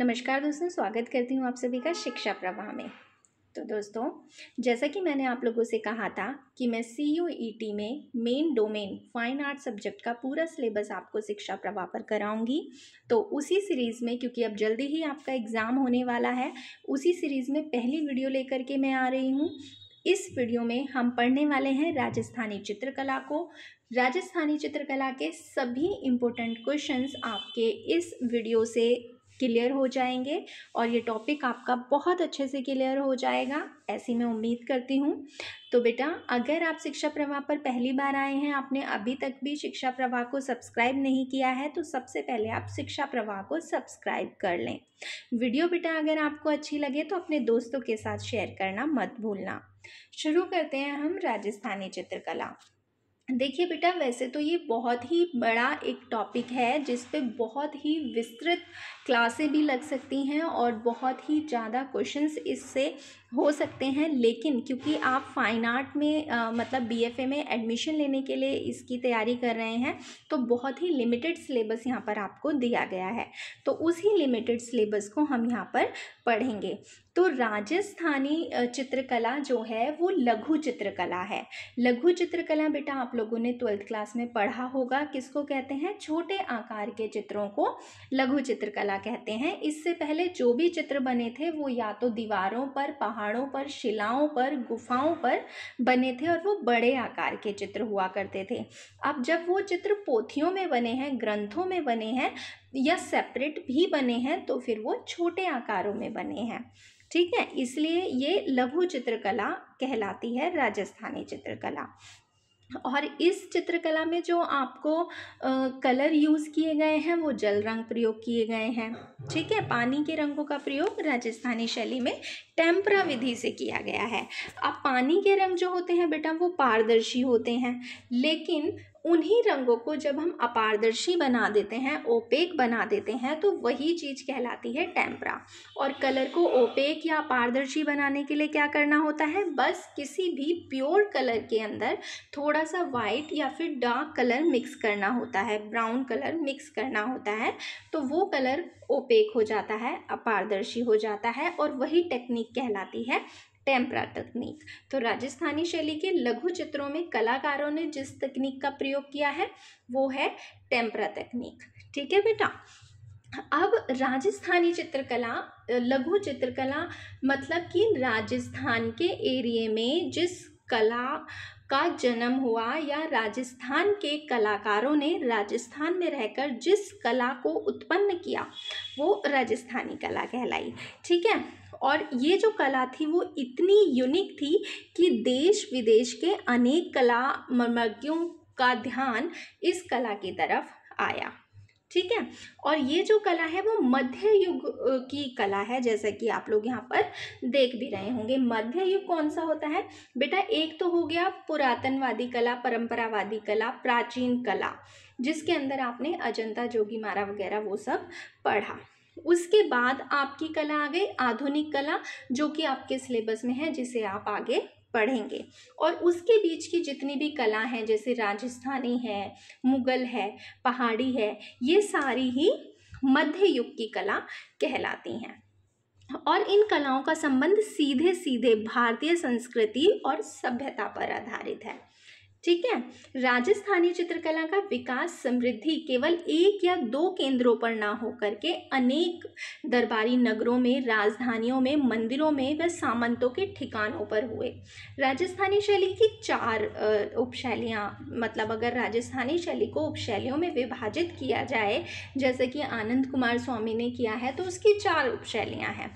नमस्कार दोस्तों स्वागत करती हूँ आप सभी का शिक्षा प्रवाह में तो दोस्तों जैसा कि मैंने आप लोगों से कहा था कि मैं सी यू ई टी में main domain fine art subject का पूरा सिलेबस आपको शिक्षा प्रवाह पर कराऊंगी तो उसी सीरीज़ में क्योंकि अब जल्दी ही आपका एग्ज़ाम होने वाला है उसी सीरीज़ में पहली वीडियो लेकर के मैं आ रही हूँ इस वीडियो में हम पढ़ने वाले हैं राजस्थानी चित्रकला को राजस्थानी चित्रकला के सभी इम्पोर्टेंट क्वेश्चंस आपके इस वीडियो से क्लियर हो जाएंगे और ये टॉपिक आपका बहुत अच्छे से क्लियर हो जाएगा ऐसी मैं उम्मीद करती हूँ तो बेटा अगर आप शिक्षा प्रवाह पर पहली बार आए हैं आपने अभी तक भी शिक्षा प्रवाह को सब्सक्राइब नहीं किया है तो सबसे पहले आप शिक्षा प्रवाह को सब्सक्राइब कर लें वीडियो बेटा अगर आपको अच्छी लगे तो अपने दोस्तों के साथ शेयर करना मत भूलना शुरू करते हैं हम राजस्थानी चित्रकला देखिए बेटा वैसे तो ये बहुत ही बड़ा एक टॉपिक है जिस पे बहुत ही विस्तृत क्लासें भी लग सकती हैं और बहुत ही ज़्यादा क्वेश्चंस इससे हो सकते हैं लेकिन क्योंकि आप फ़ाइन आर्ट में आ, मतलब बीएफए में एडमिशन लेने के लिए इसकी तैयारी कर रहे हैं तो बहुत ही लिमिटेड सिलेबस यहाँ पर आपको दिया गया है तो उसी लिमिटेड सिलेबस को हम यहाँ पर पढ़ेंगे तो राजस्थानी चित्रकला जो है वो लघु चित्रकला है लघु चित्रकला बेटा आप लोगों ने ट्वेल्थ क्लास में पढ़ा होगा किसको कहते हैं छोटे आकार के चित्रों को लघु चित्रकला कहते हैं इससे पहले जो भी चित्र बने थे वो या तो दीवारों पर पहाड़ों पर शिलाओं पर गुफाओं पर बने थे और वो बड़े आकार के चित्र हुआ करते थे अब जब वो चित्र पोथियों में बने हैं ग्रंथों में बने हैं या सेपरेट भी बने हैं तो फिर वो छोटे आकारों में बने हैं ठीक है इसलिए ये लघु चित्रकला कहलाती है राजस्थानी चित्रकला और इस चित्रकला में जो आपको कलर यूज़ किए गए हैं वो जल रंग प्रयोग किए गए हैं ठीक है पानी के रंगों का प्रयोग राजस्थानी शैली में टेम्परा विधि से किया गया है अब पानी के रंग जो होते हैं बेटा वो पारदर्शी होते हैं लेकिन उन्हीं रंगों को जब हम अपारदर्शी बना देते हैं ओपेक बना देते हैं तो वही चीज़ कहलाती है टेम्परा और कलर को ओपेक या अपारदर्शी बनाने के लिए क्या करना होता है बस किसी भी प्योर कलर के अंदर थोड़ा सा वाइट या फिर डार्क कलर मिक्स करना होता है ब्राउन कलर मिक्स करना होता है तो वो कलर ओपेक हो जाता है अपारदर्शी हो जाता है और वही टेक्निक कहलाती है टेम्परा तकनीक तो राजस्थानी शैली के लघु चित्रों में कलाकारों ने जिस तकनीक का प्रयोग किया है वो है टेम्परा तकनीक ठीक है बेटा अब राजस्थानी चित्रकला लघु चित्रकला मतलब कि राजस्थान के एरिए में जिस कला का जन्म हुआ या राजस्थान के कलाकारों ने राजस्थान में रहकर जिस कला को उत्पन्न किया वो राजस्थानी कला कहलाई ठीक है और ये जो कला थी वो इतनी यूनिक थी कि देश विदेश के अनेक कला मर्मज्ञों का ध्यान इस कला की तरफ आया ठीक है और ये जो कला है वो मध्य युग की कला है जैसा कि आप लोग यहाँ पर देख भी रहे होंगे मध्य युग कौन सा होता है बेटा एक तो हो गया पुरातनवादी कला परंपरावादी कला प्राचीन कला जिसके अंदर आपने अजंता जोगी मारा वगैरह वो सब पढ़ा उसके बाद आपकी कला आ गई आधुनिक कला जो कि आपके सिलेबस में है जिसे आप आगे पढ़ेंगे और उसके बीच की जितनी भी कला है जैसे राजस्थानी है मुग़ल है पहाड़ी है ये सारी ही मध्य युग की कला कहलाती हैं और इन कलाओं का संबंध सीधे सीधे भारतीय संस्कृति और सभ्यता पर आधारित है ठीक है राजस्थानी चित्रकला का विकास समृद्धि केवल एक या दो केंद्रों पर ना होकर के अनेक दरबारी नगरों में राजधानियों में मंदिरों में व सामंतों के ठिकानों पर हुए राजस्थानी शैली की चार उपशैलियाँ मतलब अगर राजस्थानी शैली को उपशैलियों में विभाजित किया जाए जैसे कि आनंद कुमार स्वामी ने किया है तो उसकी चार उपशैलियाँ हैं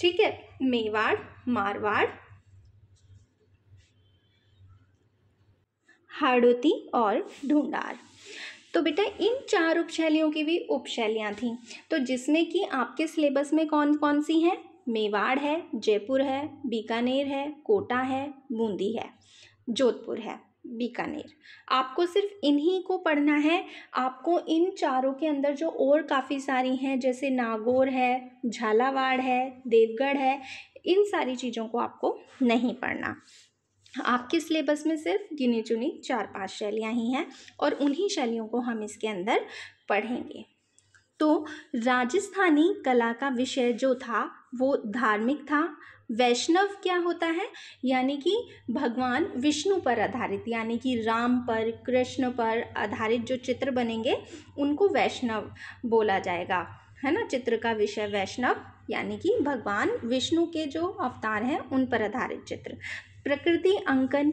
ठीक है मेवाड़ मारवाड़ हाड़ोती और ढूंढार तो बेटा इन चार उपशैलियों की भी उपशैलियाँ थीं तो जिसमें कि आपके सिलेबस में कौन कौन सी हैं मेवाड़ है जयपुर है बीकानेर है कोटा है बूंदी है जोधपुर है बीकानेर आपको सिर्फ इन्हीं को पढ़ना है आपको इन चारों के अंदर जो और काफ़ी सारी हैं जैसे नागौर है झालावाड़ है देवगढ़ है इन सारी चीज़ों को आपको नहीं पढ़ना आपके सिलेबस में सिर्फ गिनी चुनी चार पांच शैलियाँ ही हैं और उन्हीं शैलियों को हम इसके अंदर पढ़ेंगे तो राजस्थानी कला का विषय जो था वो धार्मिक था वैष्णव क्या होता है यानी कि भगवान विष्णु पर आधारित यानी कि राम पर कृष्ण पर आधारित जो चित्र बनेंगे उनको वैष्णव बोला जाएगा है ना चित्र का विषय वैष्णव यानी कि भगवान विष्णु के जो अवतार हैं उन पर आधारित चित्र प्रकृति अंकन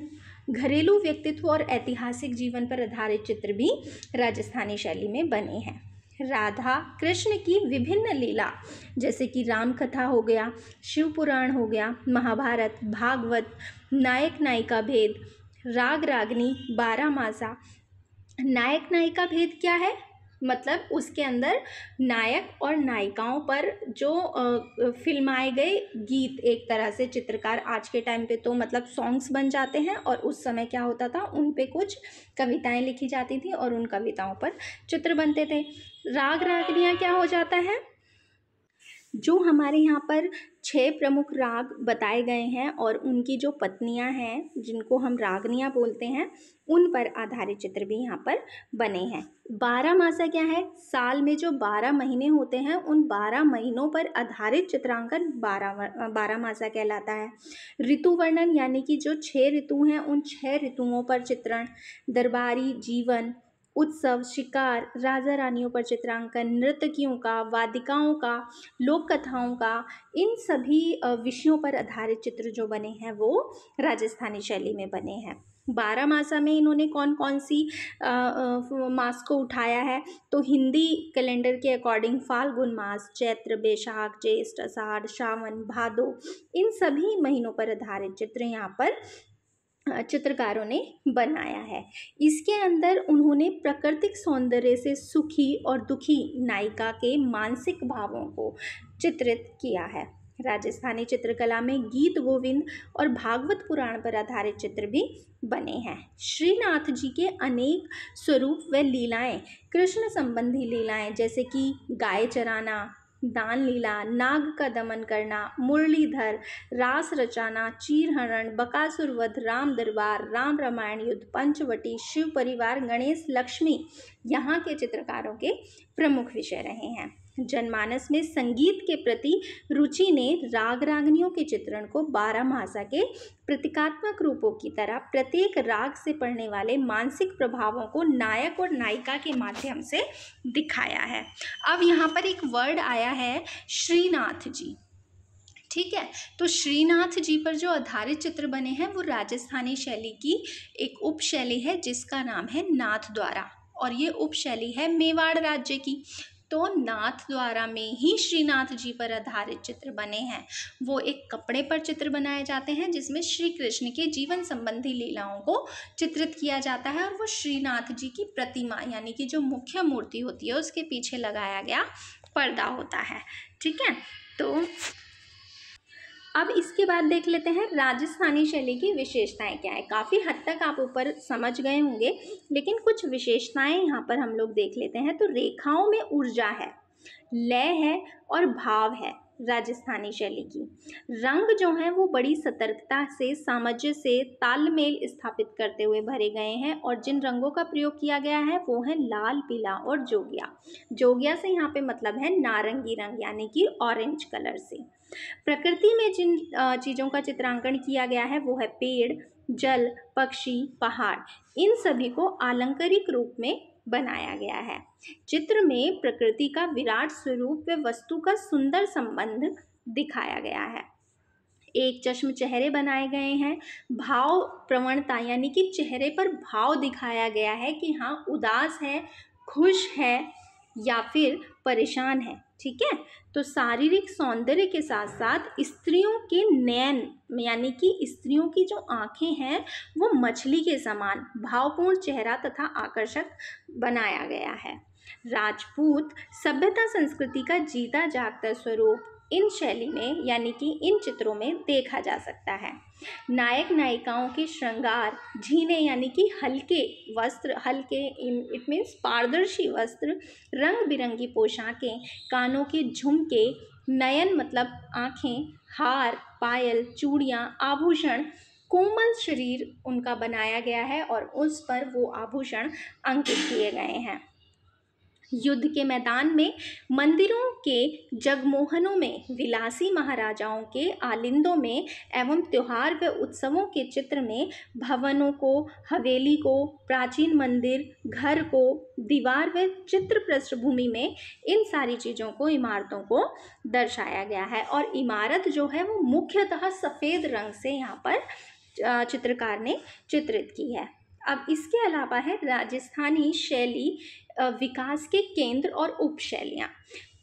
घरेलू व्यक्तित्व और ऐतिहासिक जीवन पर आधारित चित्र भी राजस्थानी शैली में बने हैं राधा कृष्ण की विभिन्न लीला जैसे कि राम कथा हो गया शिव पुराण हो गया महाभारत भागवत नायक नायिका भेद राग रागनी बारह मासा नायक नायिका भेद क्या है मतलब उसके अंदर नायक और नायिकाओं पर जो फिल्माए गए गीत एक तरह से चित्रकार आज के टाइम पे तो मतलब सॉन्ग्स बन जाते हैं और उस समय क्या होता था उन पे कुछ कविताएं लिखी जाती थी और उन कविताओं पर चित्र बनते थे राग रागनियाँ क्या हो जाता है जो हमारे यहाँ पर छः प्रमुख राग बताए गए हैं और उनकी जो पत्नियाँ हैं जिनको हम रागनियाँ बोलते हैं उन पर आधारित चित्र भी यहाँ पर बने हैं बारह मासा क्या है साल में जो बारह महीने होते हैं उन बारह महीनों पर आधारित चित्रांकन बारह बारह मासा कहलाता है ऋतु वर्णन यानी कि जो छः ऋतु हैं उन छः ऋतुओं पर चित्रण दरबारी जीवन उत्सव शिकार राजा रानियों पर चित्रांकन नृतकियों का वादिकाओं का लोक कथाओं का इन सभी विषयों पर आधारित चित्र जो बने हैं वो राजस्थानी शैली में बने हैं बारह मासा में इन्होंने कौन कौन सी मास को उठाया है तो हिंदी कैलेंडर के अकॉर्डिंग फाल्गुन मास चैत्र बैशाख ज्येष्ठ आषाढ़ सावन भादो इन सभी महीनों पर आधारित चित्र यहाँ पर चित्रकारों ने बनाया है इसके अंदर उन्होंने प्राकृतिक सौंदर्य से सुखी और दुखी नायिका के मानसिक भावों को चित्रित किया है राजस्थानी चित्रकला में गीत गोविंद और भागवत पुराण पर आधारित चित्र भी बने हैं श्रीनाथ जी के अनेक स्वरूप व लीलाएं कृष्ण संबंधी लीलाएं जैसे कि गाय चराना दान लीला नाग का दमन करना मुरलीधर रास रचाना चीरहरण बकासुर वध राम दरबार राम रामायण युद्ध पंचवटी शिव परिवार गणेश लक्ष्मी यहाँ के चित्रकारों के प्रमुख विषय रहे हैं जनमानस में संगीत के प्रति रुचि ने राग रागनियों के चित्रण को बारह मासा के प्रतीकात्मक रूपों की तरह प्रत्येक राग से पढ़ने वाले मानसिक प्रभावों को नायक और नायिका के माध्यम से दिखाया है अब यहाँ पर एक वर्ड आया है श्रीनाथ जी ठीक है तो श्रीनाथ जी पर जो आधारित चित्र बने हैं वो राजस्थानी शैली की एक उपशैली है जिसका नाम है नाथ द्वारा और ये उपशैली है मेवाड़ राज्य की तो नाथ द्वारा में ही श्रीनाथ जी पर आधारित चित्र बने हैं वो एक कपड़े पर चित्र बनाए जाते हैं जिसमें श्री कृष्ण के जीवन संबंधी लीलाओं को चित्रित किया जाता है और वो श्रीनाथ जी की प्रतिमा यानी कि जो मुख्य मूर्ति होती है उसके पीछे लगाया गया पर्दा होता है ठीक है तो अब इसके बाद देख लेते हैं राजस्थानी शैली की विशेषताएं क्या है काफ़ी हद तक आप ऊपर समझ गए होंगे लेकिन कुछ विशेषताएं यहाँ पर हम लोग देख लेते हैं तो रेखाओं में ऊर्जा है लय है और भाव है राजस्थानी शैली की रंग जो हैं वो बड़ी सतर्कता से सामंजस्य से तालमेल स्थापित करते हुए भरे गए हैं और जिन रंगों का प्रयोग किया गया है वो है लाल पीला और जोगिया जोगिया से यहाँ पे मतलब है नारंगी रंग यानी कि ऑरेंज कलर से प्रकृति में जिन चीज़ों का चित्रांकन किया गया है वो है पेड़ जल पक्षी पहाड़ इन सभी को आलंकारिक रूप में बनाया गया है चित्र में प्रकृति का विराट स्वरूप व वस्तु का सुंदर संबंध दिखाया गया है एक चश्म चेहरे बनाए गए हैं भाव प्रवणता यानी कि चेहरे पर भाव दिखाया गया है कि हाँ उदास है खुश है या फिर परेशान है ठीक है तो शारीरिक सौंदर्य के साथ साथ स्त्रियों के नैन यानी कि स्त्रियों की जो आंखें हैं वो मछली के समान भावपूर्ण चेहरा तथा आकर्षक बनाया गया है राजपूत सभ्यता संस्कृति का जीता जागता स्वरूप इन शैली में यानी कि इन चित्रों में देखा जा सकता है नायक नायिकाओं के श्रृंगार झीने यानी कि हल्के वस्त्र हल्के इट मीन्स पारदर्शी वस्त्र रंग बिरंगी पोशाकें कानों के झुमके नयन मतलब आँखें हार पायल चूड़ियाँ आभूषण कोमल शरीर उनका बनाया गया है और उस पर वो आभूषण अंकित किए गए हैं युद्ध के मैदान में मंदिरों के जगमोहनों में विलासी महाराजाओं के आलिंदों में एवं त्यौहार व उत्सवों के चित्र में भवनों को हवेली को प्राचीन मंदिर घर को दीवार व चित्र पृष्ठभूमि में इन सारी चीज़ों को इमारतों को दर्शाया गया है और इमारत जो है वो मुख्यतः सफ़ेद रंग से यहाँ पर चित्रकार ने चित्रित की है अब इसके अलावा है राजस्थानी शैली विकास के केंद्र और उपशैलियाँ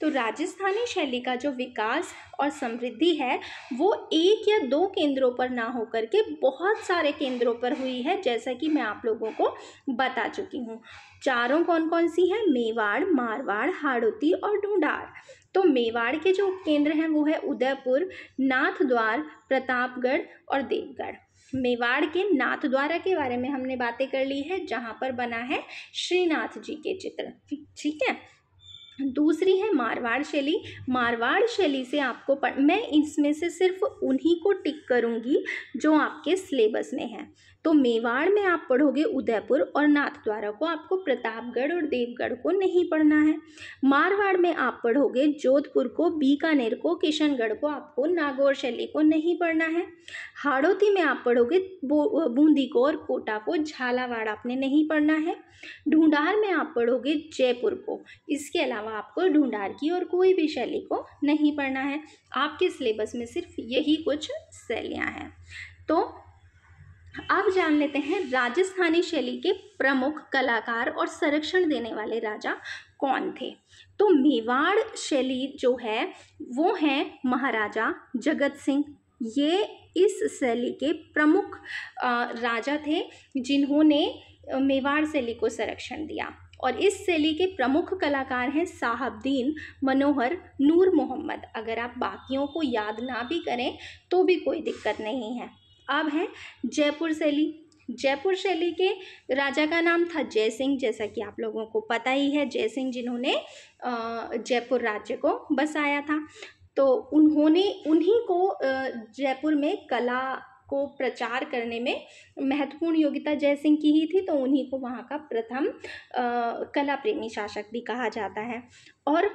तो राजस्थानी शैली का जो विकास और समृद्धि है वो एक या दो केंद्रों पर ना होकर के बहुत सारे केंद्रों पर हुई है जैसा कि मैं आप लोगों को बता चुकी हूँ चारों कौन कौन सी हैं मेवाड़ मारवाड़ हाड़ोती और ढूंढार तो मेवाड़ के जो केंद्र हैं वो है उदयपुर नाथद्वार प्रतापगढ़ और देवगढ़ मेवाड़ के नाथ द्वारा के बारे में हमने बातें कर ली है जहाँ पर बना है श्रीनाथ जी के चित्र ठीक है दूसरी है मारवाड़ शैली मारवाड़ शैली से आपको पढ़ मैं इसमें से सिर्फ उन्हीं को टिक करूंगी जो आपके सिलेबस में है तो मेवाड़ में आप पढ़ोगे उदयपुर और नाथद्वारा को आपको प्रतापगढ़ और देवगढ़ को नहीं पढ़ना है मारवाड़ में आप पढ़ोगे जोधपुर को बीकानेर को किशनगढ़ को आपको नागौर शैली को नहीं पढ़ना है हाड़ौती में आप पढ़ोगे बूंदी को और कोटा को झालावाड़ आपने नहीं पढ़ना है ढूंढार में आप पढ़ोगे जयपुर को इसके अलावा आपको ढूंढार की और कोई भी शैली को नहीं पढ़ना है आपके सिलेबस में सिर्फ यही कुछ शैलियाँ हैं तो अब जान लेते हैं राजस्थानी शैली के प्रमुख कलाकार और संरक्षण देने वाले राजा कौन थे तो मेवाड़ शैली जो है वो है महाराजा जगत सिंह ये इस शैली के प्रमुख राजा थे जिन्होंने मेवाड़ शैली को संरक्षण दिया और इस शैली के प्रमुख कलाकार हैं साहबद्दीन मनोहर नूर मोहम्मद अगर आप बाकियों को याद ना भी करें तो भी कोई दिक्कत नहीं है अब है जयपुर शैली जयपुर शैली के राजा का नाम था जय सिंह जैसा कि आप लोगों को पता ही है जय सिंह जिन्होंने जयपुर राज्य को बसाया था तो उन्होंने उन्हीं को जयपुर में कला को प्रचार करने में महत्वपूर्ण योग्यता जय सिंह की ही थी तो उन्हीं को वहाँ का प्रथम कला प्रेमी शासक भी कहा जाता है और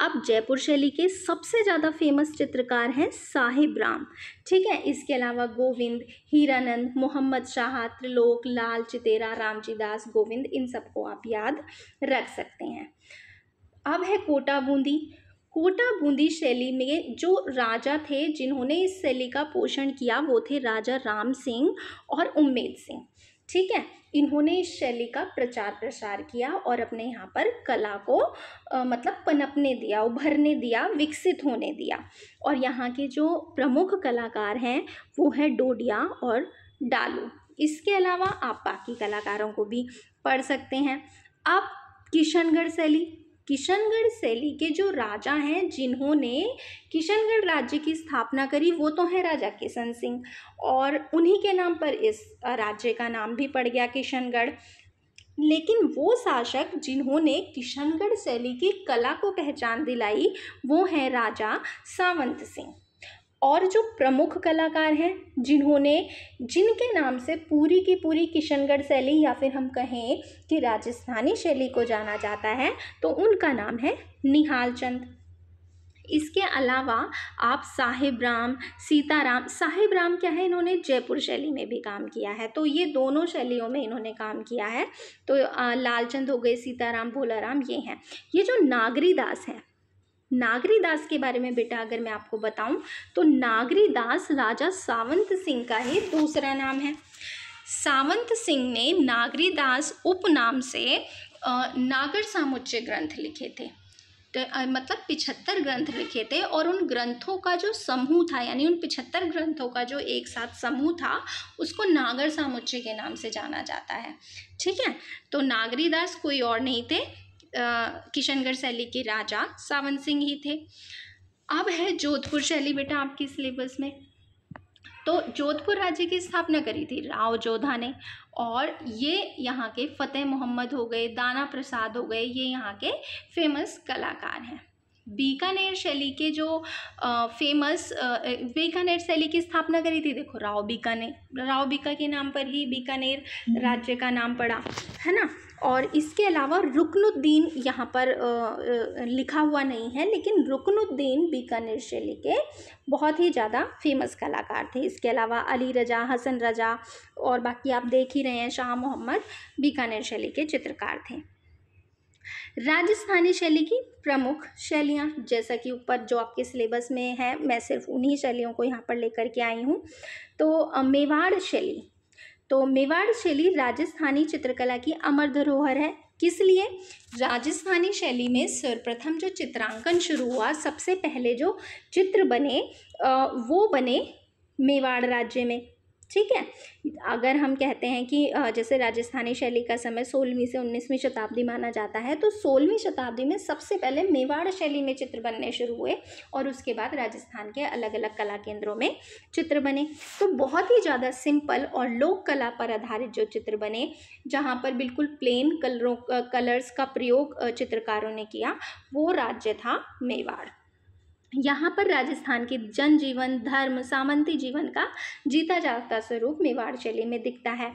अब जयपुर शैली के सबसे ज़्यादा फेमस चित्रकार हैं साहिब राम ठीक है इसके अलावा गोविंद हीरानंद मोहम्मद शाह त्रिलोक लाल चितेरा रामजी दास गोविंद इन सबको आप याद रख सकते हैं अब है कोटा बूंदी कोटा बूंदी शैली में जो राजा थे जिन्होंने इस शैली का पोषण किया वो थे राजा राम सिंह और उम्मेद सिंह ठीक है इन्होंने इस शैली का प्रचार प्रसार किया और अपने यहाँ पर कला को आ, मतलब पनपने दिया उभरने दिया विकसित होने दिया और यहाँ के जो प्रमुख कलाकार हैं वो है डोडिया और डालू इसके अलावा आप बाकी कलाकारों को भी पढ़ सकते हैं अब किशनगढ़ शैली किशनगढ़ शैली के जो राजा हैं जिन्होंने किशनगढ़ राज्य की स्थापना करी वो तो हैं राजा किशन सिंह और उन्हीं के नाम पर इस राज्य का नाम भी पड़ गया किशनगढ़ लेकिन वो शासक जिन्होंने किशनगढ़ शैली की कला को पहचान दिलाई वो हैं राजा सावंत सिंह और जो प्रमुख कलाकार हैं जिन्होंने जिनके नाम से पूरी की पूरी किशनगढ़ शैली या फिर हम कहें कि राजस्थानी शैली को जाना जाता है तो उनका नाम है निहाल चंद इसके अलावा आप साहिब राम सीताराम साहिब राम क्या है इन्होंने जयपुर शैली में भी काम किया है तो ये दोनों शैलियों में इन्होंने काम किया है तो लालचंद हो गए सीताराम भोलाराम ये हैं ये जो नागरी दास हैं नागरी दास के बारे में बेटा अगर मैं आपको बताऊं तो नागरी दास राजा सावंत सिंह का ही दूसरा नाम है सावंत सिंह ने नागरी दास उपनाम से नागर सामुच्य ग्रंथ लिखे थे तो, मतलब पिछहत्तर ग्रंथ लिखे थे और उन ग्रंथों का जो समूह था यानी उन पिछहत्तर ग्रंथों का जो एक साथ समूह था उसको नागर सामुच्य के नाम से जाना जाता है ठीक है तो नागरीदास कोई और नहीं थे किशनगढ़ शैली के राजा सावन सिंह ही थे अब है जोधपुर शैली बेटा आपकी सिलेबस में तो जोधपुर राज्य की स्थापना करी थी राव जोधा ने और ये यहाँ के फ़तेह मोहम्मद हो गए दाना प्रसाद हो गए ये यहाँ के फेमस कलाकार हैं बीकानेर शैली के जो आ, फेमस बीकानेर शैली की स्थापना करी थी देखो राव बीकानेर राव बीका के नाम पर ही बीकानेर हम्म। राज्य का नाम पड़ा है ना और इसके अलावा रुकनुद्दीन यहाँ पर लिखा हुआ नहीं है लेकिन रुकनुद्दीन बीकानेर शैली के बहुत ही ज़्यादा फेमस कलाकार थे इसके अलावा अली रजा हसन रजा और बाकी आप देख ही रहे हैं शाह मोहम्मद बीकानेर शैली के चित्रकार थे राजस्थानी शैली की प्रमुख शैलियाँ जैसा कि ऊपर जो आपके सिलेबस में है मैं सिर्फ उन्हीं शैलियों को यहाँ पर लेकर के आई हूँ तो मेवाड़ शैली तो मेवाड़ शैली राजस्थानी चित्रकला की अमर धरोहर है किस लिए राजस्थानी शैली में सर्वप्रथम जो चित्रांकन शुरू हुआ सबसे पहले जो चित्र बने वो बने मेवाड़ राज्य में ठीक है अगर हम कहते हैं कि जैसे राजस्थानी शैली का समय सोलहवीं से उन्नीसवीं शताब्दी माना जाता है तो सोलहवीं शताब्दी में सबसे पहले मेवाड़ शैली में चित्र बनने शुरू हुए और उसके बाद राजस्थान के अलग अलग कला केंद्रों में चित्र बने तो बहुत ही ज़्यादा सिंपल और लोक कला पर आधारित जो चित्र बने जहाँ पर बिल्कुल प्लेन कलरों कलर्स का प्रयोग चित्रकारों ने किया वो राज्य था मेवाड़ यहाँ पर राजस्थान के जनजीवन धर्म सामंती जीवन का जीता जागता स्वरूप मेवाड़ शैली में दिखता है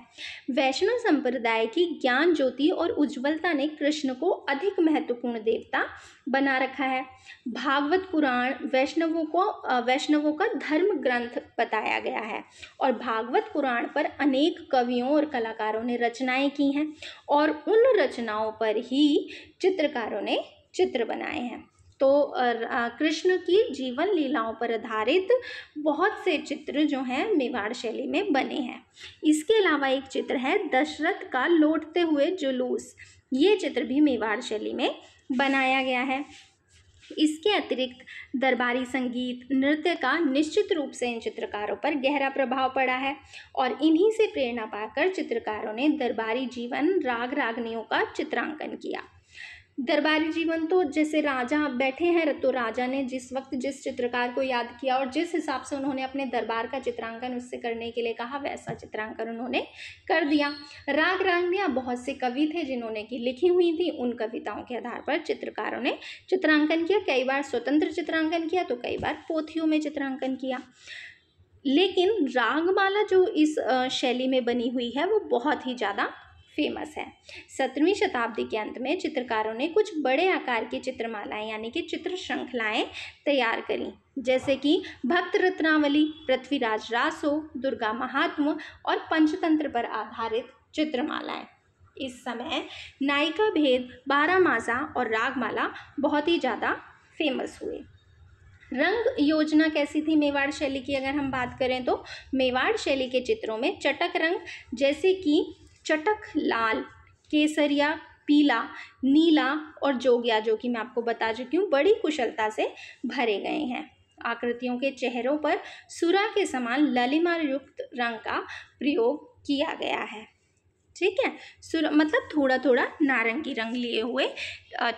वैष्णव संप्रदाय की ज्ञान ज्योति और उज्ज्वलता ने कृष्ण को अधिक महत्वपूर्ण देवता बना रखा है भागवत पुराण वैष्णवों को वैष्णवों का धर्म ग्रंथ बताया गया है और भागवत पुराण पर अनेक कवियों और कलाकारों ने रचनाएँ की हैं और उन रचनाओं पर ही चित्रकारों ने चित्र बनाए हैं तो कृष्ण की जीवन लीलाओं पर आधारित बहुत से चित्र जो हैं मेवाड़ शैली में बने हैं इसके अलावा एक चित्र है दशरथ का लौटते हुए जुलूस ये चित्र भी मेवाड़ शैली में बनाया गया है इसके अतिरिक्त दरबारी संगीत नृत्य का निश्चित रूप से इन चित्रकारों पर गहरा प्रभाव पड़ा है और इन्हीं से प्रेरणा पाकर चित्रकारों ने दरबारी जीवन राग रागनियों का चित्रांकन किया दरबारी जीवन तो जैसे राजा बैठे हैं तो राजा ने जिस वक्त जिस चित्रकार को याद किया और जिस हिसाब से उन्होंने अपने दरबार का चित्रांकन उससे करने के लिए कहा वैसा चित्रांकन उन्होंने कर दिया राग रांगनियाँ बहुत से कवि थे जिन्होंने की लिखी हुई थी उन कविताओं के आधार पर चित्रकारों ने चित्रांकन किया कई बार स्वतंत्र चित्रांकन किया तो कई बार पोथियों में चित्रांकन किया लेकिन रागमाला जो इस शैली में बनी हुई है वो बहुत ही ज़्यादा फेमस है सत्रहवीं शताब्दी के अंत में चित्रकारों ने कुछ बड़े आकार की चित्रमालाएं यानी कि चित्र श्रृंखलाएँ तैयार करी जैसे कि भक्त रत्नावली पृथ्वीराज रासो दुर्गा महात्म और पंचतंत्र पर आधारित चित्रमालाएं इस समय नायिका भेद बारामासा और रागमाला बहुत ही ज़्यादा फेमस हुए रंग योजना कैसी थी मेवाड़ शैली की अगर हम बात करें तो मेवाड़ शैली के चित्रों में चटक रंग जैसे कि चटक लाल केसरिया पीला नीला और जोगिया जो कि मैं आपको बता चुकी हूँ बड़ी कुशलता से भरे गए हैं आकृतियों के चेहरों पर सुरा के समान ललिमा युक्त रंग का प्रयोग किया गया है ठीक है सुर मतलब थोड़ा थोड़ा नारंगी रंग लिए हुए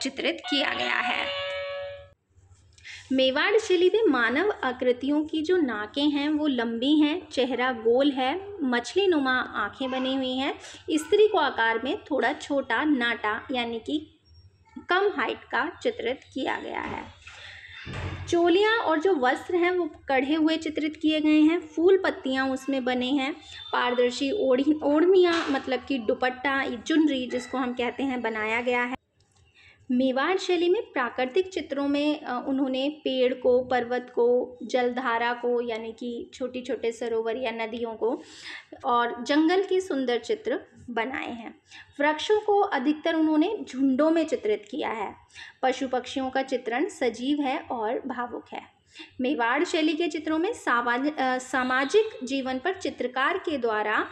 चित्रित किया गया है मेवाड़ शैली में मानव आकृतियों की जो नाकें हैं वो लंबी हैं चेहरा गोल है मछली नुमा आँखें बनी हुई हैं स्त्री को आकार में थोड़ा छोटा नाटा यानी कि कम हाइट का चित्रित किया गया है चोलियाँ और जो वस्त्र हैं वो कढ़े हुए चित्रित किए गए हैं फूल पत्तियाँ उसमें बने हैं पारदर्शी ओढ़ी ओढ़नियाँ मतलब कि दुपट्टा चुनरी जिसको हम कहते हैं बनाया गया है मेवाड़ शैली में प्राकृतिक चित्रों में उन्होंने पेड़ को पर्वत को जलधारा को यानी कि छोटी छोटे सरोवर या नदियों को और जंगल के सुंदर चित्र बनाए हैं वृक्षों को अधिकतर उन्होंने झुंडों में चित्रित किया है पशु पक्षियों का चित्रण सजीव है और भावुक है मेवाड़ शैली के चित्रों में सामाजिक जीवन पर चित्रकार के द्वारा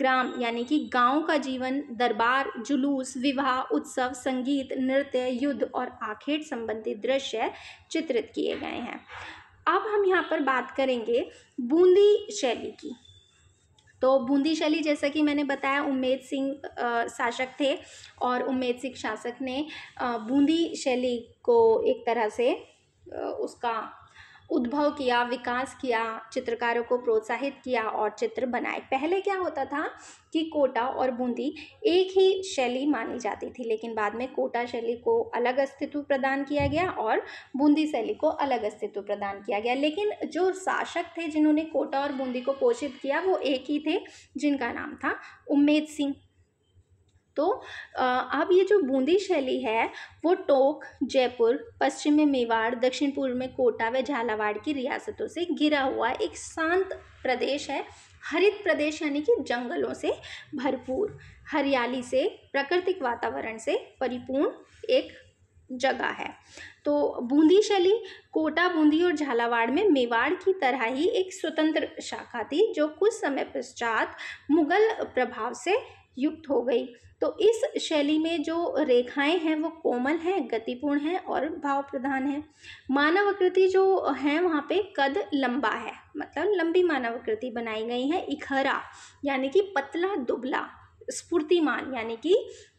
ग्राम यानी कि गांव का जीवन दरबार जुलूस विवाह उत्सव संगीत नृत्य युद्ध और आखेट संबंधी दृश्य चित्रित किए गए हैं अब हम यहाँ पर बात करेंगे बूंदी शैली की तो बूंदी शैली जैसा कि मैंने बताया उम्मेद सिंह शासक थे और उम्मेद सिंह शासक ने बूंदी शैली को एक तरह से उसका उद्भव किया विकास किया चित्रकारों को प्रोत्साहित किया और चित्र बनाए पहले क्या होता था कि कोटा और बूंदी एक ही शैली मानी जाती थी लेकिन बाद में कोटा शैली को अलग अस्तित्व प्रदान किया गया और बूंदी शैली को अलग अस्तित्व प्रदान किया गया लेकिन जो शासक थे जिन्होंने कोटा और बूंदी को पोषित किया वो एक ही थे जिनका नाम था उम्मेद सिंह तो अब ये जो बूंदी शैली है वो टोक जयपुर पश्चिम में मेवाड़ दक्षिण पूर्व में कोटा व झालावाड़ की रियासतों से घिरा हुआ एक शांत प्रदेश है हरित प्रदेश यानी कि जंगलों से भरपूर हरियाली से प्राकृतिक वातावरण से परिपूर्ण एक जगह है तो बूंदी शैली कोटा बूंदी और झालावाड़ में मेवाड़ की तरह ही एक स्वतंत्र शाखा थी जो कुछ समय पश्चात मुगल प्रभाव से युक्त हो गई तो इस शैली में जो रेखाएं हैं वो कोमल हैं गतिपूर्ण हैं और भाव प्रधान हैं मानव आकृति जो है वहाँ पे कद लंबा है मतलब लंबी मानव आकृति बनाई गई है इखरा यानी कि पतला दुबला स्फूर्तिमान यानी कि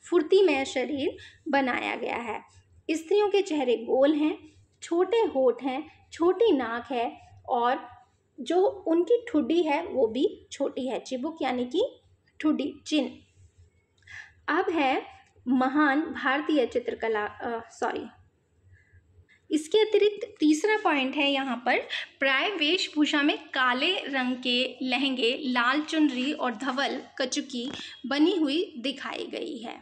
फुर्तीमय शरीर बनाया गया है स्त्रियों के चेहरे गोल हैं छोटे होठ हैं छोटी नाक है और जो उनकी ठुड्डी है वो भी छोटी है चिबुक यानी कि ठुड्डी चिन्ह अब है महान भारतीय चित्रकला सॉरी इसके अतिरिक्त तीसरा पॉइंट है यहाँ पर प्राय वेशभूषा में काले रंग के लहंगे लाल चुनरी और धवल कचुकी बनी हुई दिखाई गई है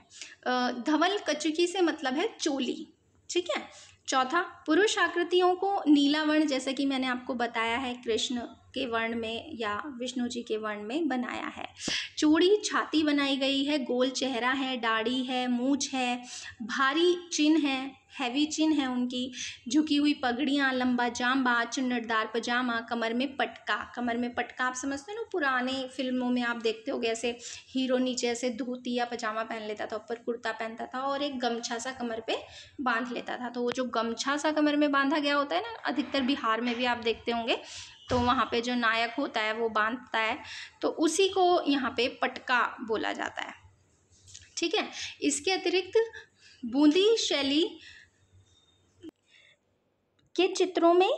धवल कचुकी से मतलब है चोली ठीक है चौथा पुरुष आकृतियों को नीला वर्ण जैसा कि मैंने आपको बताया है कृष्ण के वर्ण में या विष्णु जी के वर्ण में बनाया है चूड़ी छाती बनाई गई है गोल चेहरा है दाढ़ी है मूछ है भारी चिन्ह है हैवी चिन्ह है उनकी झुकी हुई पगड़ियाँ लंबा जाम्बा चुन्नटदार पजामा कमर में पटका कमर में पटका आप समझते हो ना पुराने फिल्मों में आप देखते हो ऐसे हीरो नीचे ऐसे धोती या पजामा पहन लेता था ऊपर कुर्ता पहनता था और एक गमछा सा कमर पे बांध लेता था तो वो जो गमछा सा कमर में बांधा गया होता है ना अधिकतर बिहार में भी आप देखते होंगे तो वहाँ पे जो नायक होता है वो बांधता है तो उसी को यहाँ पे पटका बोला जाता है ठीक है इसके अतिरिक्त बूंदी शैली के चित्रों में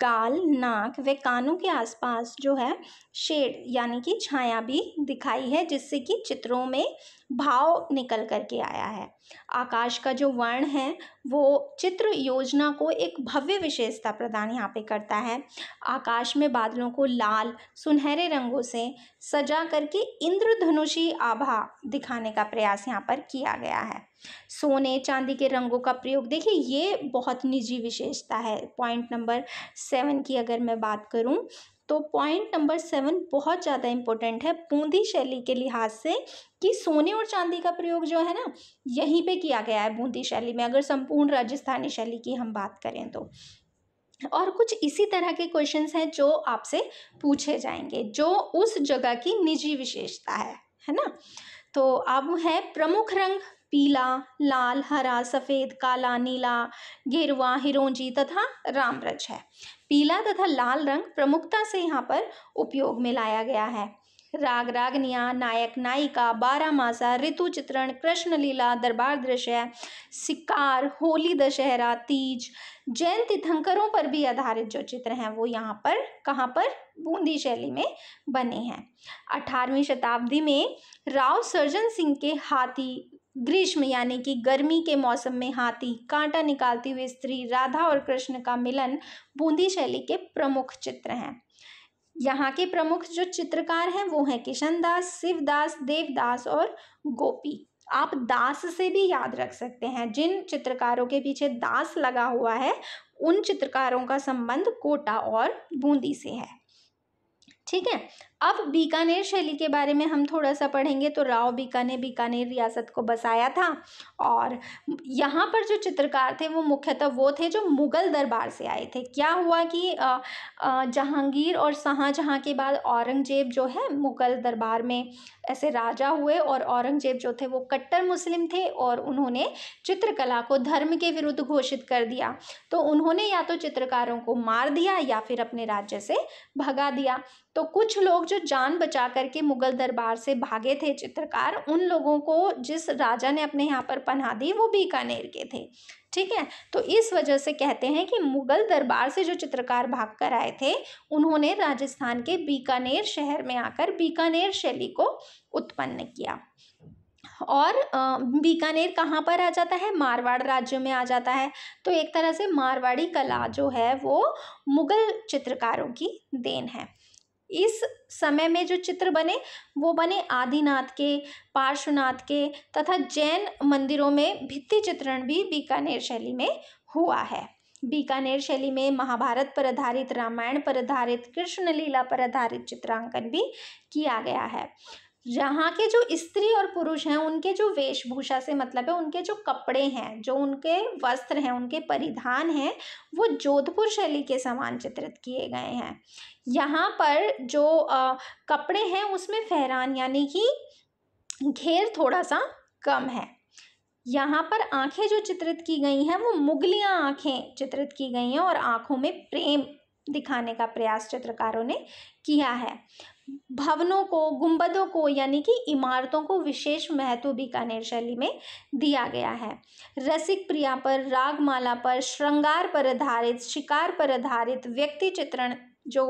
गाल नाक व कानों के आसपास जो है शेड यानी कि छाया भी दिखाई है जिससे कि चित्रों में भाव निकल करके आया है आकाश का जो वर्ण है वो चित्र योजना को एक भव्य विशेषता प्रदान यहाँ पे करता है आकाश में बादलों को लाल सुनहरे रंगों से सजा करके इंद्रधनुषी आभा दिखाने का प्रयास यहाँ पर किया गया है सोने चांदी के रंगों का प्रयोग देखिए ये बहुत निजी विशेषता है पॉइंट नंबर सेवन की अगर मैं बात करूँ तो पॉइंट नंबर सेवन बहुत ज़्यादा इम्पोर्टेंट है बूंदी शैली के लिहाज से कि सोने और चांदी का प्रयोग जो है ना यहीं पे किया गया है बूंदी शैली में अगर संपूर्ण राजस्थानी शैली की हम बात करें तो और कुछ इसी तरह के क्वेश्चंस हैं जो आपसे पूछे जाएंगे जो उस जगह की निजी विशेषता है है ना तो अब है प्रमुख रंग पीला लाल हरा सफ़ेद काला नीला गेरुआ हिरोंजी तथा रामरज है पीला तथा लाल रंग प्रमुखता से यहाँ पर उपयोग में लाया गया है राग रागनिया नायक नायिका बारह मासा ऋतु चित्रण कृष्ण लीला दरबार दृश्य शिकार होली दशहरा तीज जैन तीर्थंकरों पर भी आधारित जो चित्र हैं वो यहाँ पर कहाँ पर बूंदी शैली में बने हैं अठारहवीं शताब्दी में राव सर्जन सिंह के हाथी ग्रीष्म यानी कि गर्मी के मौसम में हाथी कांटा निकालती हुई स्त्री राधा और कृष्ण का मिलन बूंदी शैली के प्रमुख चित्र हैं यहाँ के प्रमुख जो चित्रकार हैं वो हैं किशन दास शिवदास देवदास और गोपी आप दास से भी याद रख सकते हैं जिन चित्रकारों के पीछे दास लगा हुआ है उन चित्रकारों का संबंध कोटा और बूंदी से है ठीक है अब बीकानेर शैली के बारे में हम थोड़ा सा पढ़ेंगे तो राव बीका ने बीकानेर रियासत को बसाया था और यहाँ पर जो चित्रकार थे वो मुख्यतः वो थे जो मुग़ल दरबार से आए थे क्या हुआ कि जहांगीर और शाहजहाँ के बाद औरंगजेब जो है मुग़ल दरबार में ऐसे राजा हुए और औरंगजेब जो थे वो कट्टर मुस्लिम थे और उन्होंने चित्रकला को धर्म के विरुद्ध घोषित कर दिया तो उन्होंने या तो चित्रकारों को मार दिया या फिर अपने राज्य से भगा दिया तो कुछ लोग जो जान बचा करके मुगल दरबार से भागे थे चित्रकार उन लोगों को जिस राजा ने अपने यहाँ पर पन्हा दी वो बीकानेर के थे ठीक है तो इस वजह से कहते हैं कि मुगल दरबार से जो चित्रकार भाग कर आए थे उन्होंने राजस्थान के बीकानेर शहर में आकर बीकानेर शैली को उत्पन्न किया और बीकानेर कहाँ पर आ जाता है मारवाड़ राज्य में आ जाता है तो एक तरह से मारवाड़ी कला जो है वो मुगल चित्रकारों की देन है इस समय में जो चित्र बने वो बने आदिनाथ के पार्श्वनाथ के तथा जैन मंदिरों में भित्ति चित्रण भी बीकानेर शैली में हुआ है बीकानेर शैली में महाभारत पर आधारित रामायण पर आधारित कृष्ण लीला पर आधारित चित्रांकन भी किया गया है यहाँ के जो स्त्री और पुरुष हैं उनके जो वेशभूषा से मतलब है उनके जो कपड़े हैं जो उनके वस्त्र हैं उनके परिधान हैं वो जोधपुर शैली के समान चित्रित किए गए हैं यहाँ पर जो आ, कपड़े हैं उसमें फहरान यानी कि घेर थोड़ा सा कम है यहाँ पर आंखें जो चित्रित की गई हैं वो मुगलियाँ आंखें चित्रित की गई हैं और आंखों में प्रेम दिखाने का प्रयास चित्रकारों ने किया है भवनों को गुंबदों को यानी कि इमारतों को विशेष महत्व भी कानेर शैली में दिया गया है रसिक प्रिया पर रागमाला पर श्रृंगार पर आधारित शिकार पर आधारित व्यक्ति चित्रण जो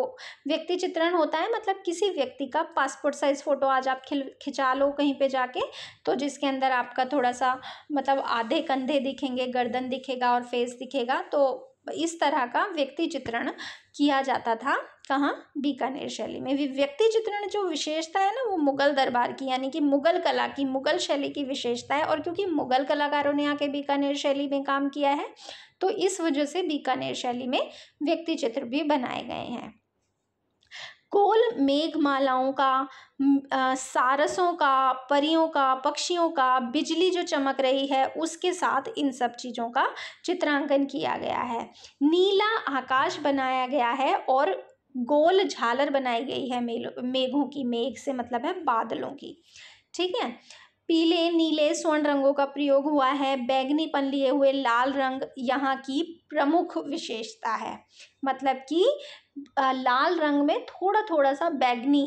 व्यक्ति चित्रण होता है मतलब किसी व्यक्ति का पासपोर्ट साइज़ फ़ोटो आज आप खिल खिंचा लो कहीं पे जाके तो जिसके अंदर आपका थोड़ा सा मतलब आधे कंधे दिखेंगे गर्दन दिखेगा और फेस दिखेगा तो इस तरह का व्यक्ति चित्रण किया जाता था कहाँ बीकानेर शैली में व्यक्ति चित्रण जो विशेषता है ना वो मुगल दरबार की यानी कि मुगल कला की मुगल शैली की विशेषता है और क्योंकि मुगल कलाकारों ने आके बीकानेर शैली में काम किया है तो इस वजह से बीकानेर शैली में व्यक्ति चित्र भी बनाए गए हैं मेघ मेघमालाओं का आ, सारसों का परियों का पक्षियों का बिजली जो चमक रही है उसके साथ इन सब चीज़ों का चित्रांकन किया गया है नीला आकाश बनाया गया है और गोल झालर बनाई गई है मेलो मेघों की मेघ से मतलब है बादलों की ठीक है पीले नीले स्वर्ण रंगों का प्रयोग हुआ है बैगनीपन लिए हुए लाल रंग यहाँ की प्रमुख विशेषता है मतलब कि लाल रंग में थोड़ा थोड़ा सा बैगनी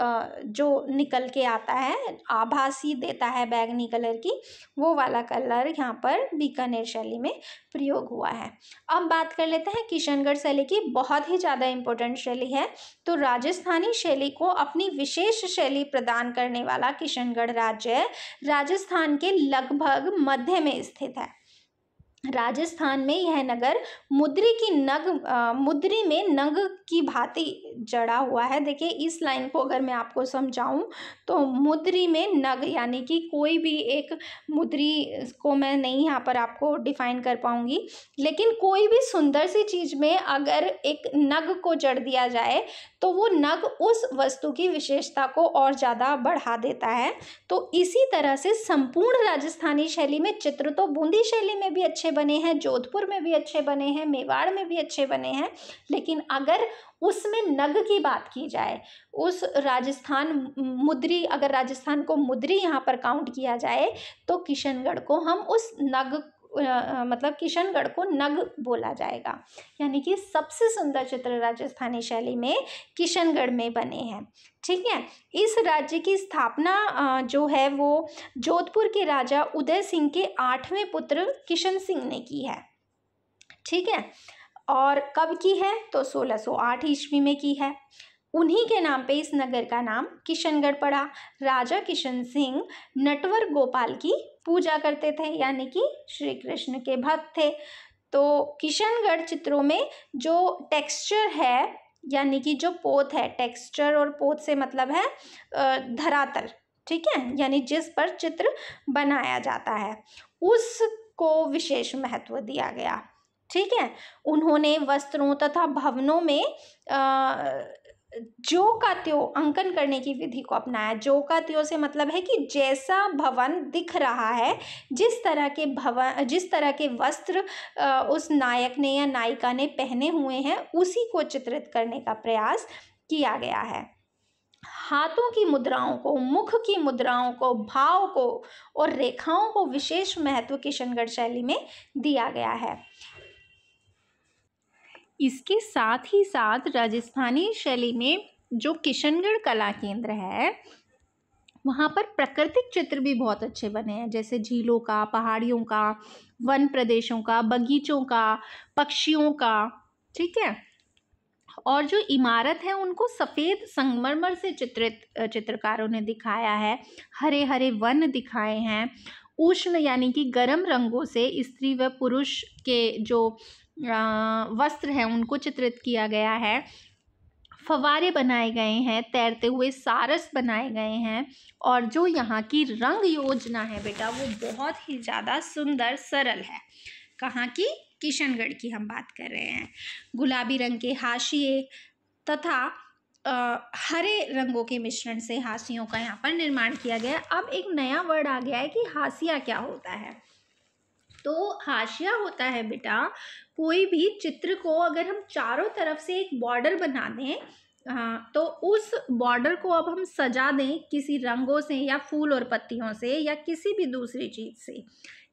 जो निकल के आता है आभासी देता है बैगनी कलर की वो वाला कलर यहाँ पर बीकानेर शैली में प्रयोग हुआ है अब बात कर लेते हैं किशनगढ़ शैली की बहुत ही ज़्यादा इम्पोर्टेंट शैली है तो राजस्थानी शैली को अपनी विशेष शैली प्रदान करने वाला किशनगढ़ राज्य राजस्थान के लगभग मध्य में स्थित है राजस्थान में यह नगर मुद्री की नग मुद्री में नग की भांति जड़ा हुआ है देखिए इस लाइन को अगर मैं आपको समझाऊं तो मुद्री में नग यानी कि कोई भी एक मुद्री को मैं नहीं यहाँ पर आपको डिफाइन कर पाऊंगी लेकिन कोई भी सुंदर सी चीज़ में अगर एक नग को जड़ दिया जाए तो वो नग उस वस्तु की विशेषता को और ज़्यादा बढ़ा देता है तो इसी तरह से संपूर्ण राजस्थानी शैली में चित्र तो बूंदी शैली में भी अच्छे बने हैं जोधपुर में भी अच्छे बने हैं मेवाड़ में भी अच्छे बने हैं लेकिन अगर उसमें नग की बात की जाए उस राजस्थान मुद्री अगर राजस्थान को मुद्री यहाँ पर काउंट किया जाए तो किशनगढ़ को हम उस नग मतलब किशनगढ़ को नग बोला जाएगा यानी कि सबसे सुंदर चित्र राजस्थानी शैली में किशनगढ़ में बने हैं ठीक है इस राज्य की स्थापना जो है वो जोधपुर के राजा उदय सिंह के आठवें पुत्र किशन सिंह ने की है ठीक है और कब की है तो 1608 ईस्वी में की है उन्हीं के नाम पे इस नगर का नाम किशनगढ़ पड़ा राजा किशन सिंह नटवर गोपाल की पूजा करते थे यानी कि श्री कृष्ण के भक्त थे तो किशनगढ़ चित्रों में जो टेक्सचर है यानी कि जो पोत है टेक्सचर और पोत से मतलब है धरातल ठीक है यानी जिस पर चित्र बनाया जाता है उसको विशेष महत्व दिया गया ठीक है उन्होंने वस्त्रों तथा भवनों में आ, जो का त्यो अंकन करने की विधि को अपनाया जो का त्यो से मतलब है कि जैसा भवन दिख रहा है जिस तरह के भवन जिस तरह के वस्त्र उस नायक ने या नायिका ने पहने हुए हैं उसी को चित्रित करने का प्रयास किया गया है हाथों की मुद्राओं को मुख की मुद्राओं को भाव को और रेखाओं को विशेष महत्व किशनगढ़ शैली में दिया गया है इसके साथ ही साथ राजस्थानी शैली में जो किशनगढ़ कला केंद्र है वहाँ पर प्राकृतिक चित्र भी बहुत अच्छे बने हैं जैसे झीलों का पहाड़ियों का वन प्रदेशों का बगीचों का पक्षियों का ठीक है और जो इमारत है उनको सफ़ेद संगमरमर से चित्रित चित्रकारों ने दिखाया है हरे हरे वन दिखाए हैं उष्ण यानी कि गर्म रंगों से स्त्री व पुरुष के जो वस्त्र हैं उनको चित्रित किया गया है फवारे बनाए गए हैं तैरते हुए सारस बनाए गए हैं और जो यहाँ की रंग योजना है बेटा वो बहुत ही ज़्यादा सुंदर सरल है कहाँ की किशनगढ़ की हम बात कर रहे हैं गुलाबी रंग के हाशिए तथा आ, हरे रंगों के मिश्रण से हाशियों का यहाँ पर निर्माण किया गया अब एक नया वर्ड आ गया है कि हाशिया क्या होता है तो हाशिया होता है बेटा कोई भी चित्र को अगर हम चारों तरफ से एक बॉर्डर बना दें तो उस बॉर्डर को अब हम सजा दें किसी रंगों से या फूल और पत्तियों से या किसी भी दूसरी चीज़ से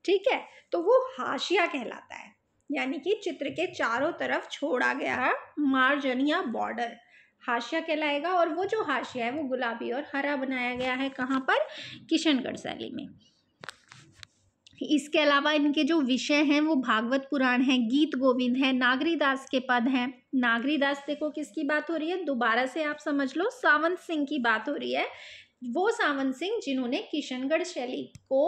ठीक है तो वो हाशिया कहलाता है यानी कि चित्र के चारों तरफ छोड़ा गया मार्जन या बॉर्डर हाशिया कहलाएगा और वो जो हाशिया है वो गुलाबी और हरा बनाया गया है कहाँ पर किशनगढ़ शैली में इसके अलावा इनके जो विषय हैं वो भागवत पुराण हैं गीत गोविंद हैं नागरीदास के पद हैं नागरीदास देखो किसकी बात हो रही है दोबारा से आप समझ लो सावंत सिंह की बात हो रही है वो सावंत सिंह जिन्होंने किशनगढ़ शैली को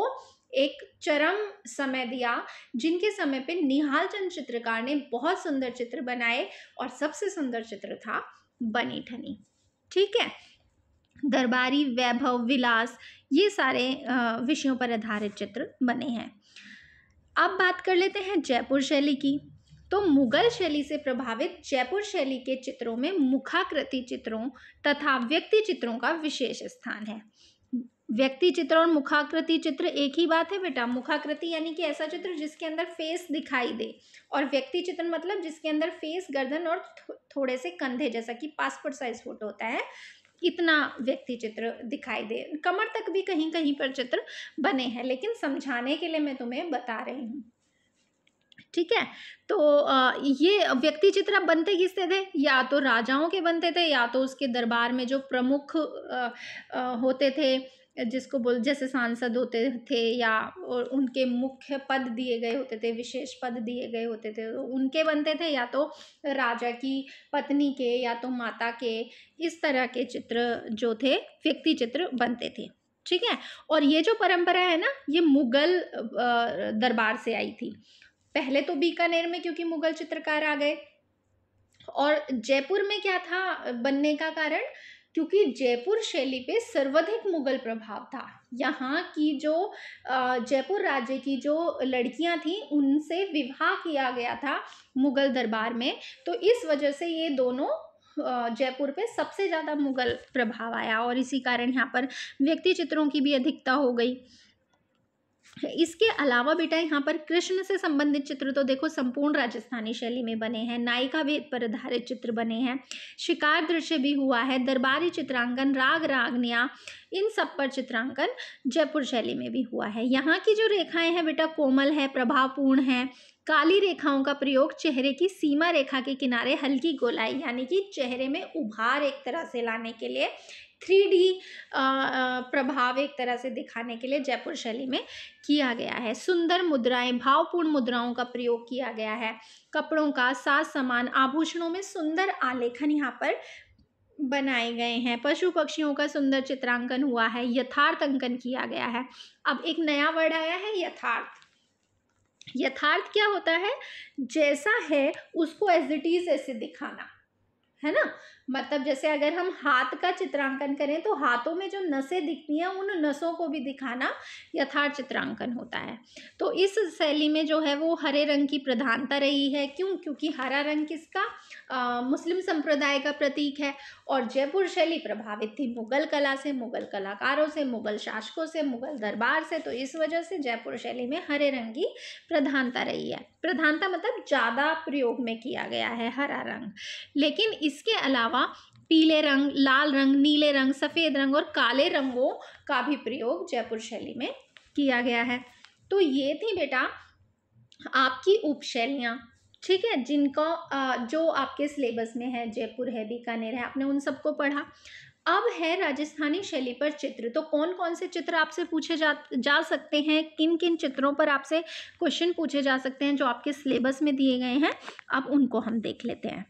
एक चरम समय दिया जिनके समय पे निहाल चंद चित्रकार ने बहुत सुंदर चित्र बनाए और सबसे सुंदर चित्र था बनी ठनी ठीक है दरबारी वैभव विलास ये सारे विषयों पर आधारित चित्र बने हैं अब बात कर लेते हैं जयपुर शैली की तो मुगल शैली से प्रभावित जयपुर शैली के चित्रों में मुखाकृति चित्रों तथा व्यक्ति चित्रों का विशेष स्थान है व्यक्ति चित्र और मुखाकृति चित्र एक ही बात है बेटा मुखाकृति यानी कि ऐसा चित्र जिसके अंदर फेस दिखाई दे और व्यक्ति चित्र मतलब जिसके अंदर फेस गर्दन और थोड़े से कंधे जैसा कि पासपोर्ट साइज फोटो होता है इतना व्यक्ति चित्र दिखाई दे कमर तक भी कहीं कहीं पर चित्र बने हैं लेकिन समझाने के लिए मैं तुम्हें बता रही हूँ ठीक है तो ये व्यक्ति चित्र बनते किससे थे या तो राजाओं के बनते थे या तो उसके दरबार में जो प्रमुख होते थे जिसको बोल जैसे सांसद होते थे या और उनके मुख्य पद दिए गए होते थे विशेष पद दिए गए होते थे तो उनके बनते थे या तो राजा की पत्नी के या तो माता के इस तरह के चित्र जो थे व्यक्ति चित्र बनते थे ठीक है और ये जो परंपरा है ना ये मुगल दरबार से आई थी पहले तो बीकानेर में क्योंकि मुगल चित्रकार आ गए और जयपुर में क्या था बनने का कारण क्योंकि जयपुर शैली पे सर्वाधिक मुगल प्रभाव था यहाँ की जो जयपुर राज्य की जो लड़कियाँ थीं उनसे विवाह किया गया था मुगल दरबार में तो इस वजह से ये दोनों जयपुर पे सबसे ज़्यादा मुगल प्रभाव आया और इसी कारण यहाँ पर व्यक्ति चित्रों की भी अधिकता हो गई इसके अलावा बेटा यहाँ पर कृष्ण से संबंधित चित्र तो देखो संपूर्ण राजस्थानी शैली में बने हैं नायिका वेद पर आधारित चित्र बने हैं शिकार दृश्य भी हुआ है दरबारी चित्रांकन राग रागनिया इन सब पर चित्रांकन जयपुर शैली में भी हुआ है यहाँ की जो रेखाएं हैं बेटा कोमल है प्रभावपूर्ण है काली रेखाओं का प्रयोग चेहरे की सीमा रेखा के किनारे हल्की गोलाई यानी कि चेहरे में उभार एक तरह से लाने के लिए थ्री डी प्रभाव एक तरह से दिखाने के लिए जयपुर शैली में किया गया है सुंदर मुद्राएं भावपूर्ण मुद्राओं का प्रयोग किया गया है कपड़ों का साज सामान आभूषणों में सुंदर आलेखन यहाँ पर बनाए गए हैं पशु पक्षियों का सुंदर चित्रांकन हुआ है यथार्थ अंकन किया गया है अब एक नया वर्ड आया है यथार्थ यथार्थ क्या होता है जैसा है उसको एज इट इज ऐसे दिखाना है ना मतलब जैसे अगर हम हाथ का चित्रांकन करें तो हाथों में जो नसें दिखती हैं उन नसों को भी दिखाना यथार्थ चित्रांकन होता है तो इस शैली में जो है वो हरे रंग की प्रधानता रही है क्यों क्योंकि हरा रंग किसका आ, मुस्लिम संप्रदाय का प्रतीक है और जयपुर शैली प्रभावित थी मुगल कला से मुगल कलाकारों से मुगल शासकों से मुगल दरबार से तो इस वजह से जयपुर शैली में हरे रंग की प्रधानता रही है प्रधानता मतलब ज़्यादा प्रयोग में किया गया है हरा रंग लेकिन इसके अलावा अलावा पीले रंग लाल रंग नीले रंग सफ़ेद रंग और काले रंगों का भी प्रयोग जयपुर शैली में किया गया है तो ये थी बेटा आपकी उपशैलियाँ ठीक है जिनको जो आपके सिलेबस में है जयपुर है बीकानेर है आपने उन सबको पढ़ा अब है राजस्थानी शैली पर चित्र तो कौन कौन से चित्र आपसे पूछे जा जा सकते हैं किन किन चित्रों पर आपसे क्वेश्चन पूछे जा सकते हैं जो आपके सिलेबस में दिए गए हैं अब उनको हम देख लेते हैं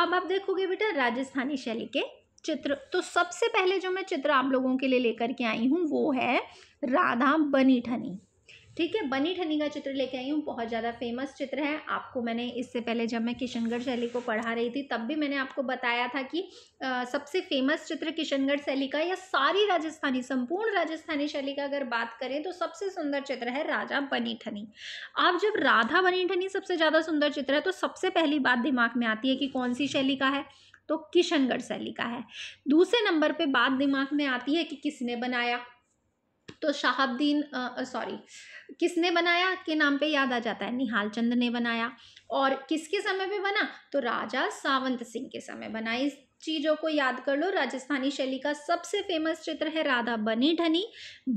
अब आप देखोगे बेटा राजस्थानी शैली के चित्र तो सबसे पहले जो मैं चित्र आप लोगों के लिए लेकर के आई हूँ वो है राधा बनी ठनी ठीक है बनी ठनी का चित्र लेके आई हूँ बहुत ज़्यादा फेमस चित्र है आपको मैंने इससे पहले जब मैं किशनगढ़ शैली को पढ़ा रही थी तब भी मैंने आपको बताया था कि आ, सबसे फेमस चित्र किशनगढ़ शैली का या सारी राजस्थानी संपूर्ण राजस्थानी शैली का अगर बात करें तो सबसे सुंदर चित्र है राजा बनी ठनी अब जब राधा बनी ठनी सबसे ज़्यादा सुंदर चित्र है तो सबसे पहली बात दिमाग में आती है कि कौन सी शैली का है तो किशनगढ़ शैली का है दूसरे नंबर पे बात दिमाग में आती है कि किसने बनाया तो शहाबुद्दीन सॉरी किसने बनाया के नाम पे याद आ जाता है निहाल चंद ने बनाया और किसके समय पे बना तो राजा सावंत सिंह के समय बना इस चीज़ों को याद कर लो राजस्थानी शैली का सबसे फेमस चित्र है राधा बनी ढनी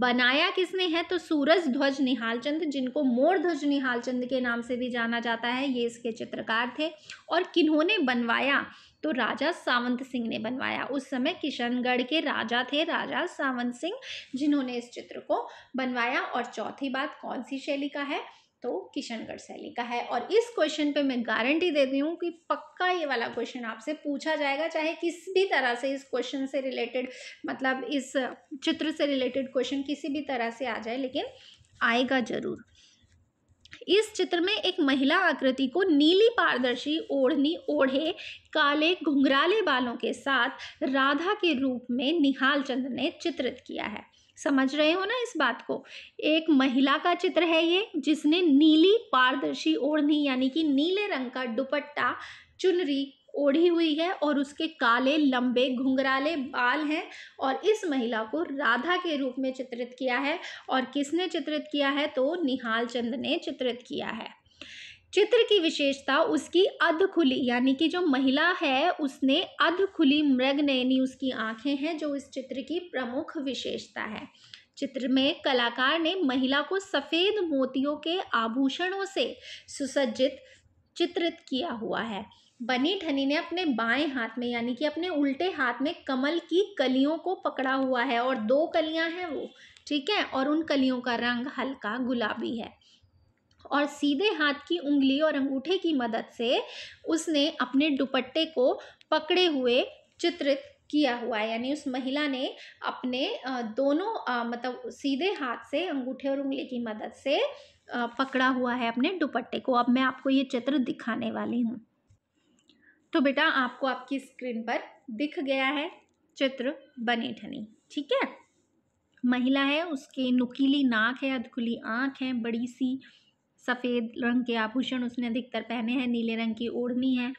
बनाया किसने है तो सूरज ध्वज निहाल चंद जिनको मोर ध्वज निहाल चंद के नाम से भी जाना जाता है ये इसके चित्रकार थे और किन्होंने बनवाया तो राजा सावंत सिंह ने बनवाया उस समय किशनगढ़ के राजा थे राजा सावंत सिंह जिन्होंने इस चित्र को बनवाया और चौथी बात कौन सी शैली का है तो किशनगढ़ शैली का है और इस क्वेश्चन पे मैं गारंटी देती हूँ कि पक्का ये वाला क्वेश्चन आपसे पूछा जाएगा चाहे किस भी तरह से इस क्वेश्चन से रिलेटेड मतलब इस चित्र से रिलेटेड क्वेश्चन किसी भी तरह से आ जाए लेकिन आएगा ज़रूर इस चित्र में एक महिला आकृति को नीली पारदर्शी ओढ़नी ओढ़े काले घुंघराले बालों के साथ राधा के रूप में निहाल चंद्र ने चित्रित किया है समझ रहे हो ना इस बात को एक महिला का चित्र है ये जिसने नीली पारदर्शी ओढ़नी यानी कि नीले रंग का दुपट्टा चुनरी ओढ़ी हुई है और उसके काले लंबे घुंघराले बाल हैं और इस महिला को राधा के रूप में चित्रित किया है और किसने चित्रित किया है तो निहाल चंद ने चित्रित किया है चित्र की विशेषता उसकी अध खुली यानी कि जो महिला है उसने अध खुली मृग नयनी उसकी आंखें हैं जो इस चित्र की प्रमुख विशेषता है चित्र में कलाकार ने महिला को सफ़ेद मोतियों के आभूषणों से सुसज्जित चित्रित किया हुआ है बनी ठनी ने अपने बाएं हाथ में यानी कि अपने उल्टे हाथ में कमल की कलियों को पकड़ा हुआ है और दो कलियां हैं वो ठीक है और उन कलियों का रंग हल्का गुलाबी है और सीधे हाथ की उंगली और अंगूठे की मदद से उसने अपने दुपट्टे को पकड़े हुए चित्रित किया हुआ है यानी उस महिला ने अपने दोनों मतलब सीधे हाथ से अंगूठे और उंगली की मदद से पकड़ा हुआ है अपने दुपट्टे को अब मैं आपको ये चित्र दिखाने वाली हूँ तो बेटा आपको आपकी स्क्रीन पर दिख गया है चित्र बने ठनी ठीक है महिला है उसके नुकीली नाक है अधखुली आँख है बड़ी सी सफ़ेद रंग के आभूषण उसने अधिकतर पहने हैं नीले रंग की ओढ़नी है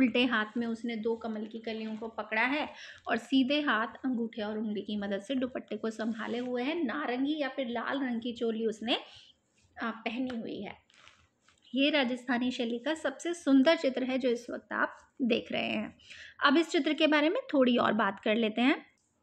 उल्टे हाथ में उसने दो कमल की कलियों को पकड़ा है और सीधे हाथ अंगूठे और उंगली की मदद से दुपट्टे को संभाले हुए हैं नारंगी या फिर लाल रंग की चोली उसने पहनी हुई है ये राजस्थानी शैली का सबसे सुंदर चित्र है जो इस वक्त आप देख रहे हैं अब इस चित्र के बारे में थोड़ी और बात कर लेते हैं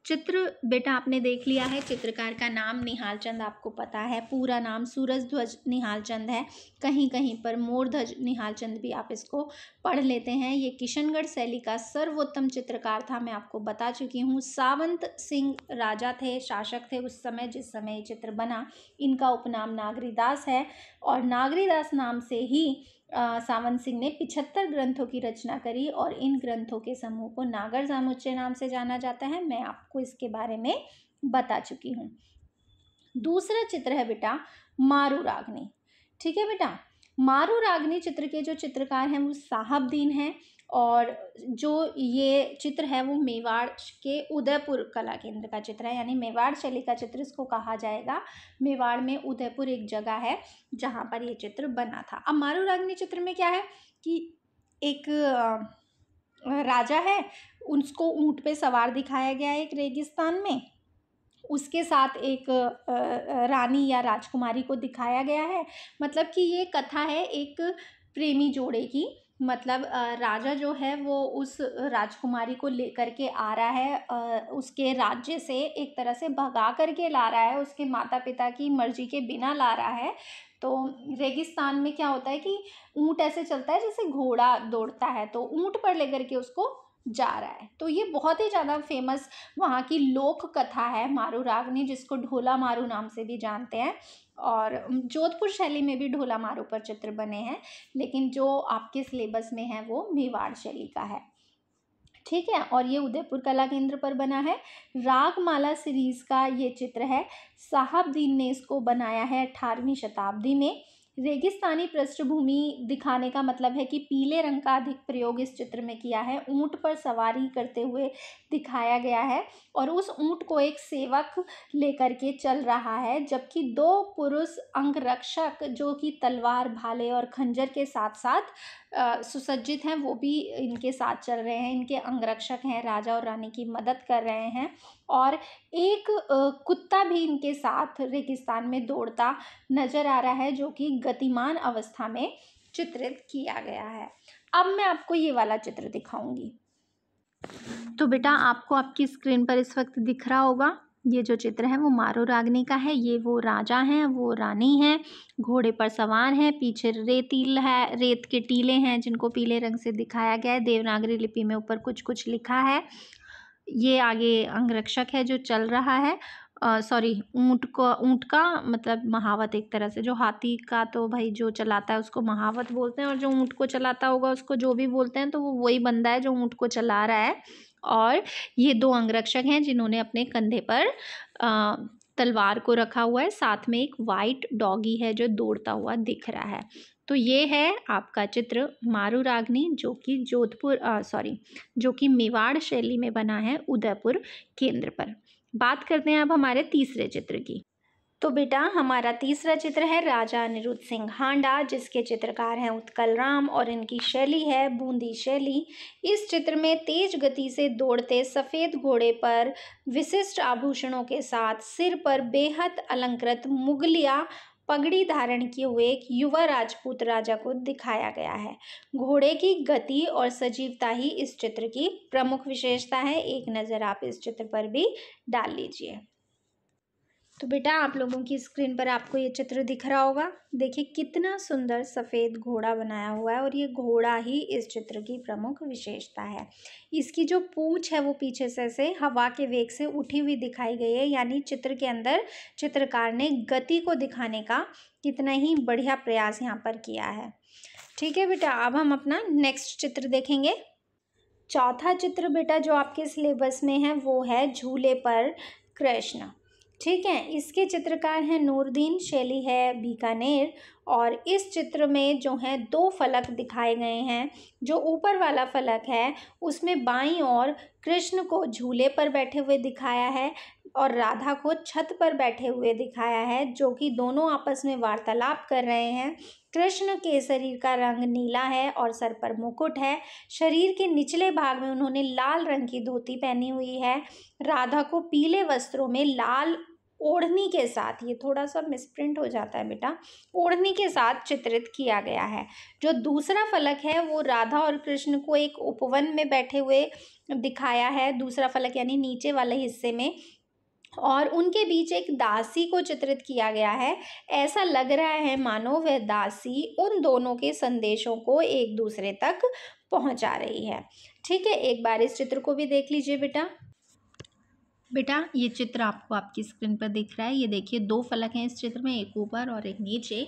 चित्र बेटा आपने देख लिया है चित्रकार का नाम निहाल चंद आपको पता है पूरा नाम सूरज ध्वज निहाल चंद है कहीं कहीं पर मोर ध्वज निहाल चंद भी आप इसको पढ़ लेते हैं ये किशनगढ़ शैली का सर्वोत्तम चित्रकार था मैं आपको बता चुकी हूँ सावंत सिंह राजा थे शासक थे उस समय जिस समय ये चित्र बना इनका उपनाम नागरीदास है और नागरीदास नाम से ही सावन सिंह ने पिछहत्तर ग्रंथों की रचना करी और इन ग्रंथों के समूह को नागर जामुचे नाम से जाना जाता है मैं आपको इसके बारे में बता चुकी हूँ दूसरा चित्र है बेटा मारू रागनी ठीक है बेटा मारू रागनी चित्र के जो चित्रकार हैं वो साहब दीन हैं और जो ये चित्र है वो मेवाड़ के उदयपुर कला केंद्र का चित्र है यानी मेवाड़ शैली का चित्र इसको कहा जाएगा मेवाड़ में उदयपुर एक जगह है जहाँ पर ये चित्र बना था अब मारुरागनी चित्र में क्या है कि एक राजा है उसको ऊँट पे सवार दिखाया गया है एक रेगिस्तान में उसके साथ एक रानी या राजकुमारी को दिखाया गया है मतलब कि ये कथा है एक प्रेमी जोड़े की मतलब राजा जो है वो उस राजकुमारी को लेकर के आ रहा है उसके राज्य से एक तरह से भगा कर के ला रहा है उसके माता पिता की मर्जी के बिना ला रहा है तो रेगिस्तान में क्या होता है कि ऊँट ऐसे चलता है जैसे घोड़ा दौड़ता है तो ऊँट पर लेकर के उसको जा रहा है तो ये बहुत ही ज़्यादा फेमस वहाँ की लोक कथा है मारू रागनी जिसको ढोला मारू नाम से भी जानते हैं और जोधपुर शैली में भी ढोला मारू पर चित्र बने हैं लेकिन जो आपके सिलेबस में है वो मेवाड़ शैली का है ठीक है और ये उदयपुर कला केंद्र पर बना है रागमाला सीरीज़ का ये चित्र है साहब दीन ने इसको बनाया है अठारहवीं शताब्दी में रेगिस्तानी पृष्ठभूमि दिखाने का मतलब है कि पीले रंग का अधिक प्रयोग इस चित्र में किया है ऊँट पर सवारी करते हुए दिखाया गया है और उस ऊँट को एक सेवक लेकर के चल रहा है जबकि दो पुरुष अंगरक्षक जो कि तलवार भाले और खंजर के साथ साथ सुसज्जित हैं वो भी इनके साथ चल रहे हैं इनके अंगरक्षक हैं राजा और रानी की मदद कर रहे हैं और एक कुत्ता भी इनके साथ रेगिस्तान में दौड़ता नज़र आ रहा है जो कि गतिमान अवस्था में चित्रित किया गया है अब मैं आपको ये वाला चित्र दिखाऊंगी तो बेटा आपको आपकी स्क्रीन पर इस वक्त दिख रहा होगा ये जो चित्र है वो मारो रागनी का है ये वो राजा हैं वो रानी हैं घोड़े पर सवार हैं पीछे रेतील है रेत के टीले हैं जिनको पीले रंग से दिखाया गया है देवनागरी लिपि में ऊपर कुछ कुछ लिखा है ये आगे अंगरक्षक है जो चल रहा है सॉरी ऊँट को ऊँट का मतलब महावत एक तरह से जो हाथी का तो भाई जो चलाता है उसको महावत बोलते हैं और जो ऊँट को चलाता होगा उसको जो भी बोलते हैं तो वो वही बंदा है जो ऊँट को चला रहा है और ये दो अंगरक्षक हैं जिन्होंने अपने कंधे पर आ, तलवार को रखा हुआ है साथ में एक वाइट डॉगी है जो दौड़ता हुआ दिख रहा है तो ये है आपका चित्र मारू रागनी जो कि जोधपुर सॉरी जो कि मेवाड़ शैली में बना है उदयपुर केंद्र पर बात करते हैं अब हमारे तीसरे चित्र की तो बेटा हमारा तीसरा चित्र है राजा अनिरुद्ध सिंह हांडा जिसके चित्रकार हैं उत्कल राम और इनकी शैली है बूंदी शैली इस चित्र में तेज गति से दौड़ते सफ़ेद घोड़े पर विशिष्ट आभूषणों के साथ सिर पर बेहद अलंकृत मुगलिया पगड़ी धारण किए हुए एक युवा राजपूत राजा को दिखाया गया है घोड़े की गति और सजीवता ही इस चित्र की प्रमुख विशेषता है एक नज़र आप इस चित्र पर भी डाल लीजिए तो बेटा आप लोगों की स्क्रीन पर आपको ये चित्र दिख रहा होगा देखिए कितना सुंदर सफ़ेद घोड़ा बनाया हुआ है और ये घोड़ा ही इस चित्र की प्रमुख विशेषता है इसकी जो पूछ है वो पीछे से से हवा के वेग से उठी हुई दिखाई गई है यानी चित्र के अंदर चित्रकार ने गति को दिखाने का कितना ही बढ़िया प्रयास यहाँ पर किया है ठीक है बेटा अब हम अपना नेक्स्ट चित्र देखेंगे चौथा चित्र बेटा जो आपके सिलेबस में है वो है झूले पर कृष्ण ठीक है इसके चित्रकार हैं नूरदीन शैली है बीकानेर और इस चित्र में जो है दो फलक दिखाए गए हैं जो ऊपर वाला फलक है उसमें बाई और कृष्ण को झूले पर बैठे हुए दिखाया है और राधा को छत पर बैठे हुए दिखाया है जो कि दोनों आपस में वार्तालाप कर रहे हैं कृष्ण के शरीर का रंग नीला है और सर पर मुकुट है शरीर के निचले भाग में उन्होंने लाल रंग की धोती पहनी हुई है राधा को पीले वस्त्रों में लाल ओढ़नी के साथ ये थोड़ा सा मिसप्रिंट हो जाता है बेटा ओढ़नी के साथ चित्रित किया गया है जो दूसरा फलक है वो राधा और कृष्ण को एक उपवन में बैठे हुए दिखाया है दूसरा फलक यानी नीचे वाले हिस्से में और उनके बीच एक दासी को चित्रित किया गया है ऐसा लग रहा है मानो वह दासी उन दोनों के संदेशों को एक दूसरे तक पहुंचा रही है ठीक है एक बार इस चित्र को भी देख लीजिए बेटा बेटा ये चित्र आपको आपकी स्क्रीन पर दिख रहा है ये देखिए दो फलक हैं इस चित्र में एक ऊपर और एक नीचे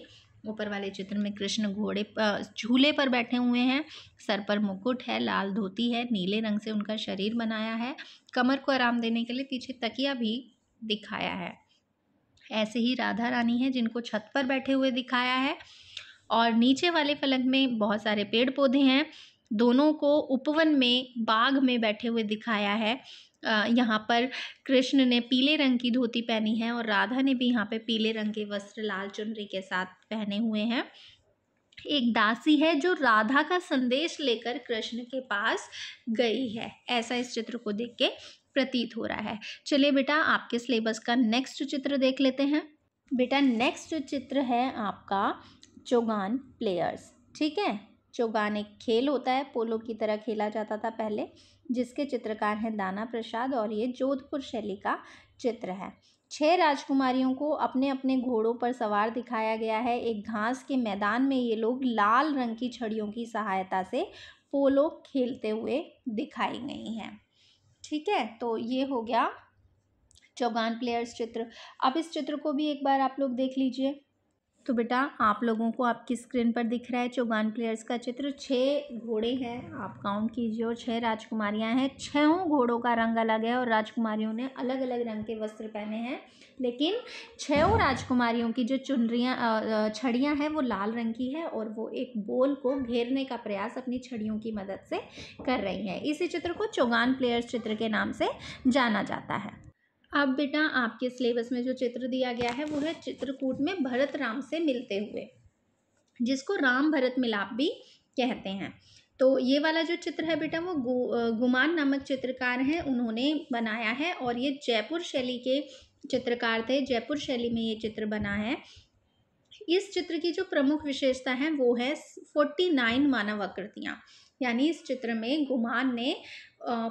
ऊपर वाले चित्र में कृष्ण घोड़े झूले पर बैठे हुए हैं सर पर मुकुट है लाल धोती है नीले रंग से उनका शरीर बनाया है कमर को आराम देने के लिए पीछे तकिया भी दिखाया है ऐसे ही राधा रानी है जिनको छत पर बैठे हुए दिखाया है और नीचे वाले फलक में बहुत सारे पेड़ पौधे हैं दोनों को उपवन में बाघ में बैठे हुए दिखाया है यहाँ पर कृष्ण ने पीले रंग की धोती पहनी है और राधा ने भी यहाँ पे पीले रंग के वस्त्र लाल चुनरी के साथ पहने हुए हैं एक दासी है जो राधा का संदेश लेकर कृष्ण के पास गई है ऐसा इस चित्र को देख के प्रतीत हो रहा है चलिए बेटा आपके सिलेबस का नेक्स्ट चित्र देख लेते हैं बेटा नेक्स्ट जो चित्र है आपका चौगान प्लेयर्स ठीक है चौगान एक खेल होता है पोलो की तरह खेला जाता था पहले जिसके चित्रकार हैं दाना प्रसाद और ये जोधपुर शैली का चित्र है छह राजकुमारियों को अपने अपने घोड़ों पर सवार दिखाया गया है एक घास के मैदान में ये लोग लाल रंग की छड़ियों की सहायता से पोलो खेलते हुए दिखाई गई हैं ठीक है तो ये हो गया चौगान प्लेयर्स चित्र अब इस चित्र को भी एक बार आप लोग देख लीजिए तो बेटा आप लोगों को आपकी स्क्रीन पर दिख रहा है चौगान प्लेयर्स का चित्र छः घोड़े हैं आप काउंट कीजिए और छः राजकुमारियां हैं छहों घोड़ों का रंग अलग है और राजकुमारियों ने अलग अलग रंग के वस्त्र पहने हैं लेकिन छहों राजकुमारियों की जो चुनरियाँ छड़ियाँ हैं वो लाल रंग की है और वो एक बोल को घेरने का प्रयास अपनी छड़ियों की मदद से कर रही हैं इसी चित्र को चौगान प्लेयर्स चित्र के नाम से जाना जाता है अब बेटा आपके सिलेबस में जो चित्र दिया गया है वो है चित्रकूट में भरत राम से मिलते हुए जिसको राम भरत मिलाप भी कहते हैं तो ये वाला जो चित्र है बेटा वो गु, गुमान नामक चित्रकार हैं उन्होंने बनाया है और ये जयपुर शैली के चित्रकार थे जयपुर शैली में ये चित्र बना है इस चित्र की जो प्रमुख विशेषता है वो है फोर्टी नाइन मानव आकृतियाँ यानी इस चित्र में गुमान ने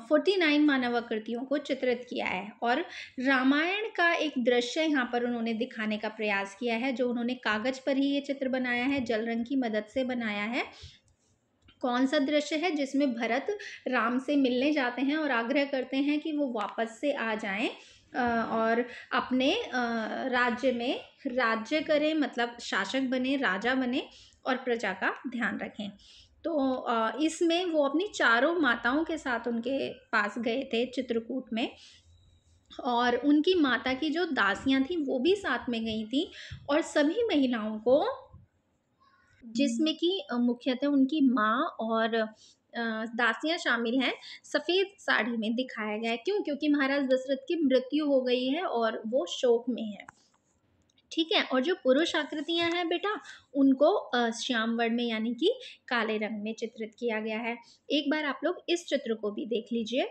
फोर्टी नाइन मानव आकृतियों को चित्रित किया है और रामायण का एक दृश्य यहाँ पर उन्होंने दिखाने का प्रयास किया है जो उन्होंने कागज़ पर ही ये चित्र बनाया है जल रंग की मदद से बनाया है कौन सा दृश्य है जिसमें भरत राम से मिलने जाते हैं और आग्रह करते हैं कि वो वापस से आ जाएं और अपने राज्य में राज्य करें मतलब शासक बने राजा बने और प्रजा का ध्यान रखें तो इसमें वो अपनी चारों माताओं के साथ उनके पास गए थे चित्रकूट में और उनकी माता की जो दासियां थीं वो भी साथ में गई थीं और सभी महिलाओं को जिसमें कि मुख्यतः उनकी माँ और दासियां शामिल हैं सफ़ेद साड़ी में दिखाया गया है क्यों क्योंकि महाराज दशरथ की मृत्यु हो गई है और वो शोक में है ठीक है और जो पुरुष आकृतियां हैं बेटा उनको श्याम वर्ण में यानी कि काले रंग में चित्रित किया गया है एक बार आप लोग इस चित्र को भी देख लीजिए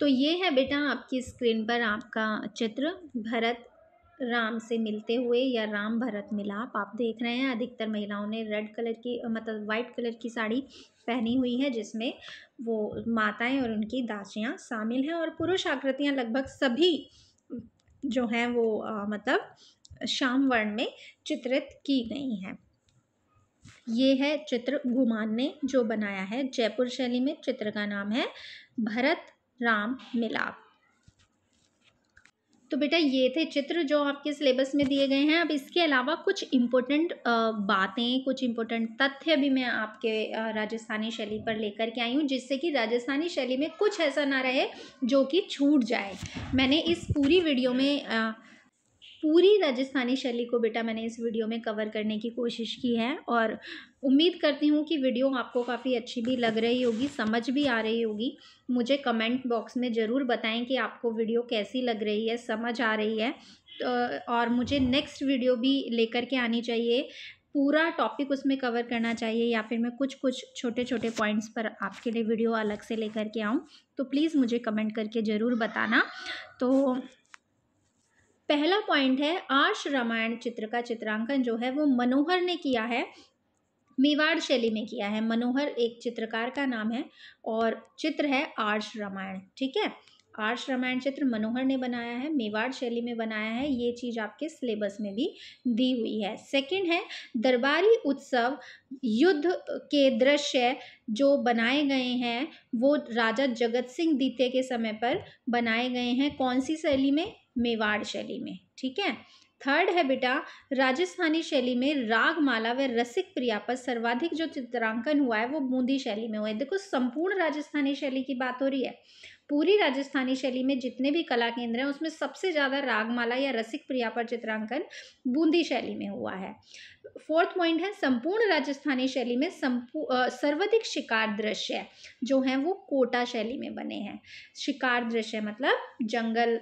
तो ये है बेटा आपकी स्क्रीन पर आपका चित्र भरत राम से मिलते हुए या राम भरत मिलाप आप देख रहे हैं अधिकतर महिलाओं ने रेड कलर की मतलब वाइट कलर की साड़ी पहनी हुई है जिसमें वो माताएं और उनकी दासियां शामिल हैं और पुरुष आकृतियां लगभग सभी जो हैं वो आ, मतलब श्याम वर्ण में चित्रित की गई हैं ये है चित्र घुमान ने जो बनाया है जयपुर शैली में चित्र का नाम है भरत राम मिलाप तो बेटा ये थे चित्र जो आपके सिलेबस में दिए गए हैं अब इसके अलावा कुछ इम्पोर्टेंट बातें कुछ इम्पोर्टेंट तथ्य भी मैं आपके राजस्थानी शैली पर लेकर के आई हूँ जिससे कि राजस्थानी शैली में कुछ ऐसा ना रहे जो कि छूट जाए मैंने इस पूरी वीडियो में आ, पूरी राजस्थानी शैली को बेटा मैंने इस वीडियो में कवर करने की कोशिश की है और उम्मीद करती हूँ कि वीडियो आपको काफ़ी अच्छी भी लग रही होगी समझ भी आ रही होगी मुझे कमेंट बॉक्स में ज़रूर बताएं कि आपको वीडियो कैसी लग रही है समझ आ रही है तो और मुझे नेक्स्ट वीडियो भी लेकर के आनी चाहिए पूरा टॉपिक उसमें कवर करना चाहिए या फिर मैं कुछ कुछ छोटे छोटे पॉइंट्स पर आपके लिए वीडियो अलग से लेकर के आऊँ तो प्लीज़ मुझे कमेंट करके ज़रूर बताना तो पहला पॉइंट है आर्ष रामायण चित्र का चित्रांकन जो है वो मनोहर ने किया है मेवाड़ शैली में किया है मनोहर एक चित्रकार का नाम है और चित्र है आर्ष रामायण ठीक है आर्ष रामायण चित्र मनोहर ने बनाया है मेवाड़ शैली में बनाया है ये चीज़ आपके सिलेबस में भी दी हुई है सेकंड है दरबारी उत्सव युद्ध के दृश्य जो बनाए गए हैं वो राजा जगत सिंह द्वितीय के समय पर बनाए गए हैं कौन सी शैली में मेवाड़ शैली में ठीक है थर्ड है बेटा राजस्थानी शैली में राग माला व रसिक प्रिया पर सर्वाधिक जो चित्रांकन हुआ है वो बूंदी शैली में हुआ है देखो संपूर्ण राजस्थानी शैली की बात हो रही है पूरी राजस्थानी शैली में जितने भी कला केंद्र हैं उसमें सबसे ज़्यादा रागमाला या रसिक प्रिया पर चित्रांकन बूंदी शैली में हुआ है फोर्थ पॉइंट है संपूर्ण राजस्थानी शैली में संपू सर्वाधिक शिकार दृश्य जो हैं वो कोटा शैली में बने हैं शिकार दृश्य मतलब जंगल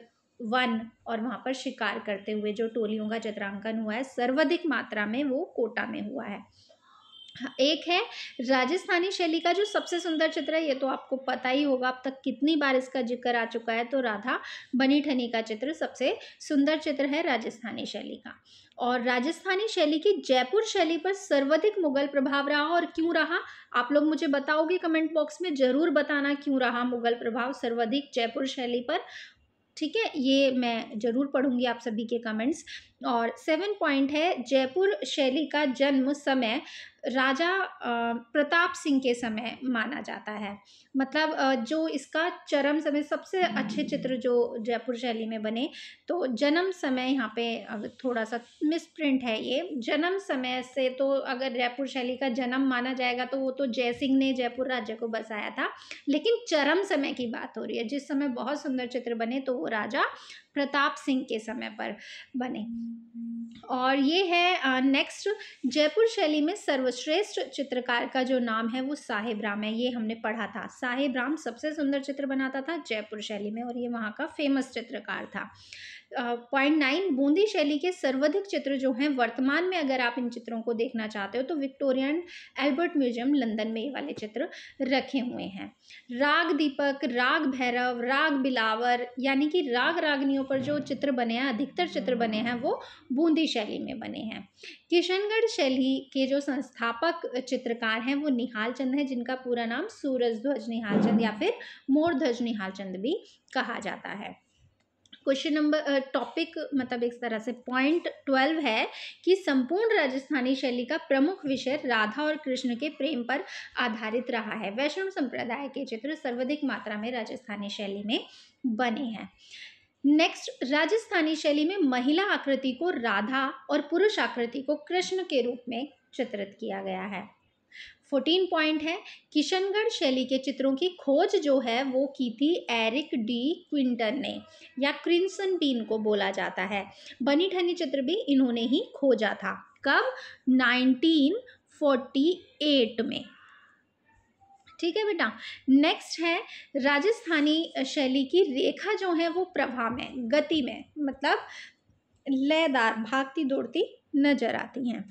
वन और वहाँ पर शिकार करते हुए जो टोलियों का चित्रांकन हुआ है सर्वाधिक मात्रा में वो कोटा में हुआ है हाँ, एक है राजस्थानी शैली का जो सबसे सुंदर चित्र है ये तो आपको पता ही होगा अब तक कितनी बार इसका जिक्र आ चुका है तो राधा बनी ठनी का चित्र सबसे सुंदर चित्र है राजस्थानी शैली का और राजस्थानी शैली की जयपुर शैली पर सर्वाधिक मुगल प्रभाव रहा और क्यों रहा आप लोग मुझे बताओगे कमेंट बॉक्स में ज़रूर बताना क्यों रहा मुगल प्रभाव सर्वाधिक जयपुर शैली पर ठीक है ये मैं ज़रूर पढ़ूंगी आप सभी के कमेंट्स और सेवन पॉइंट है जयपुर शैली का जन्म समय राजा प्रताप सिंह के समय माना जाता है मतलब जो इसका चरम समय सबसे अच्छे चित्र जो जयपुर शैली में बने तो जन्म समय यहाँ पे थोड़ा सा मिसप्रिंट है ये जन्म समय से तो अगर जयपुर शैली का जन्म माना जाएगा तो वो तो जय सिंह ने जयपुर राज्य को बसाया था लेकिन चरम समय की बात हो रही है जिस समय बहुत सुंदर चित्र बने तो वो राजा प्रताप सिंह के समय पर बने और ये है नेक्स्ट जयपुर शैली में सर्वश्रेष्ठ चित्रकार का जो नाम है वो साहेब राम है ये हमने पढ़ा था साहेब राम सबसे सुंदर चित्र बनाता था जयपुर शैली में और ये वहाँ का फेमस चित्रकार था पॉइंट नाइन बूंदी शैली के सर्वाधिक चित्र जो हैं वर्तमान में अगर आप इन चित्रों को देखना चाहते हो तो Victoria and Albert museum London में ये वाले चित्र रखे हुए हैं राग दीपक राग भैरव राग बिलावर यानी कि राग रागनियों पर जो चित्र बने हैं अधिकतर चित्र बने हैं वो बूंदी शैली में बने हैं किशनगढ़ शैली के जो संस्थापक चित्रकार हैं वो निहाल चंद हैं जिनका पूरा नाम सूरज ध्वज निहाल चंद या फिर मोर ध्वज निहाल चंद भी कहा जाता है क्वेश्चन नंबर टॉपिक मतलब इस तरह से पॉइंट ट्वेल्व है कि संपूर्ण राजस्थानी शैली का प्रमुख विषय राधा और कृष्ण के प्रेम पर आधारित रहा है वैष्णव संप्रदाय के चित्र सर्वाधिक मात्रा में राजस्थानी शैली में बने हैं नेक्स्ट राजस्थानी शैली में महिला आकृति को राधा और पुरुष आकृति को कृष्ण के रूप में चित्रित किया गया है फोर्टीन पॉइंट है किशनगढ़ शैली के चित्रों की खोज जो है वो की थी एरिक डी क्विंटन ने या क्रिंसन बीन को बोला जाता है बनी ठनी चित्र भी इन्होंने ही खोजा था कब 1948 में ठीक है बेटा नेक्स्ट है राजस्थानी शैली की रेखा जो है वो प्रभा में गति में मतलब लयदार भागती दौड़ती नज़र आती हैं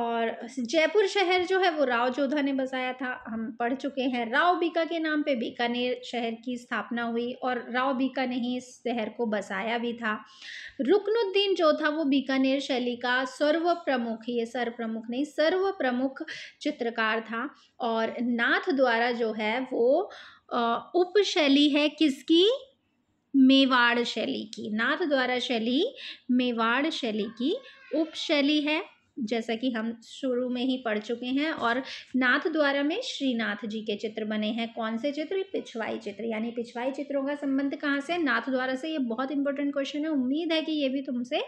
और जयपुर शहर जो है वो राव जोधा ने बसाया था हम पढ़ चुके हैं राव बीका के नाम पे बीकानेर शहर की स्थापना हुई और राव बीका ने ही इस शहर को बसाया भी था रुकनुद्दीन जो था वो बीकानेर शैली का सर्व प्रमुख ये सर्व प्रमुख नहीं सर्व प्रमुख चित्रकार था और नाथ द्वारा जो है वो उप शैली है किसकी मेवाड़ शैली की नाथ द्वारा शैली मेवाड़ शैली की उप शैली है जैसा कि हम शुरू में ही पढ़ चुके हैं और नाथ द्वारा में श्रीनाथ जी के चित्र बने हैं कौन से चित्र पिछवाई चित्र यानी पिछवाई चित्रों का संबंध कहाँ से नाथ द्वारा से ये बहुत इंपॉर्टेंट क्वेश्चन है उम्मीद है कि ये भी तुमसे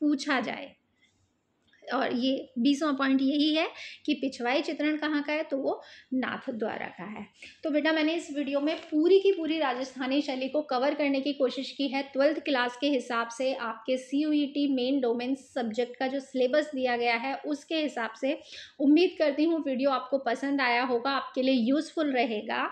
पूछा जाए और ये बीसवा पॉइंट यही है कि पिछवाई चित्रण कहाँ का है तो वो नाथ द्वारा का है तो बेटा मैंने इस वीडियो में पूरी की पूरी राजस्थानी शैली को कवर करने की कोशिश की है ट्वेल्थ क्लास के हिसाब से आपके C U E T main domain subject का जो सिलेबस दिया गया है उसके हिसाब से उम्मीद करती हूँ वीडियो आपको पसंद आया होगा आपके लिए यूज़फुल रहेगा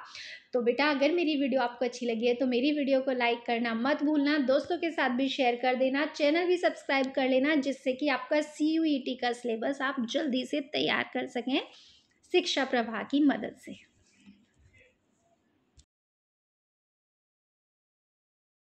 तो बेटा अगर मेरी वीडियो आपको अच्छी लगी है तो मेरी वीडियो को लाइक करना मत भूलना दोस्तों के साथ भी शेयर कर देना चैनल भी सब्सक्राइब कर लेना जिससे कि आपका सी e का सिलेबस आप जल्दी से तैयार कर सकें शिक्षा प्रभा की मदद से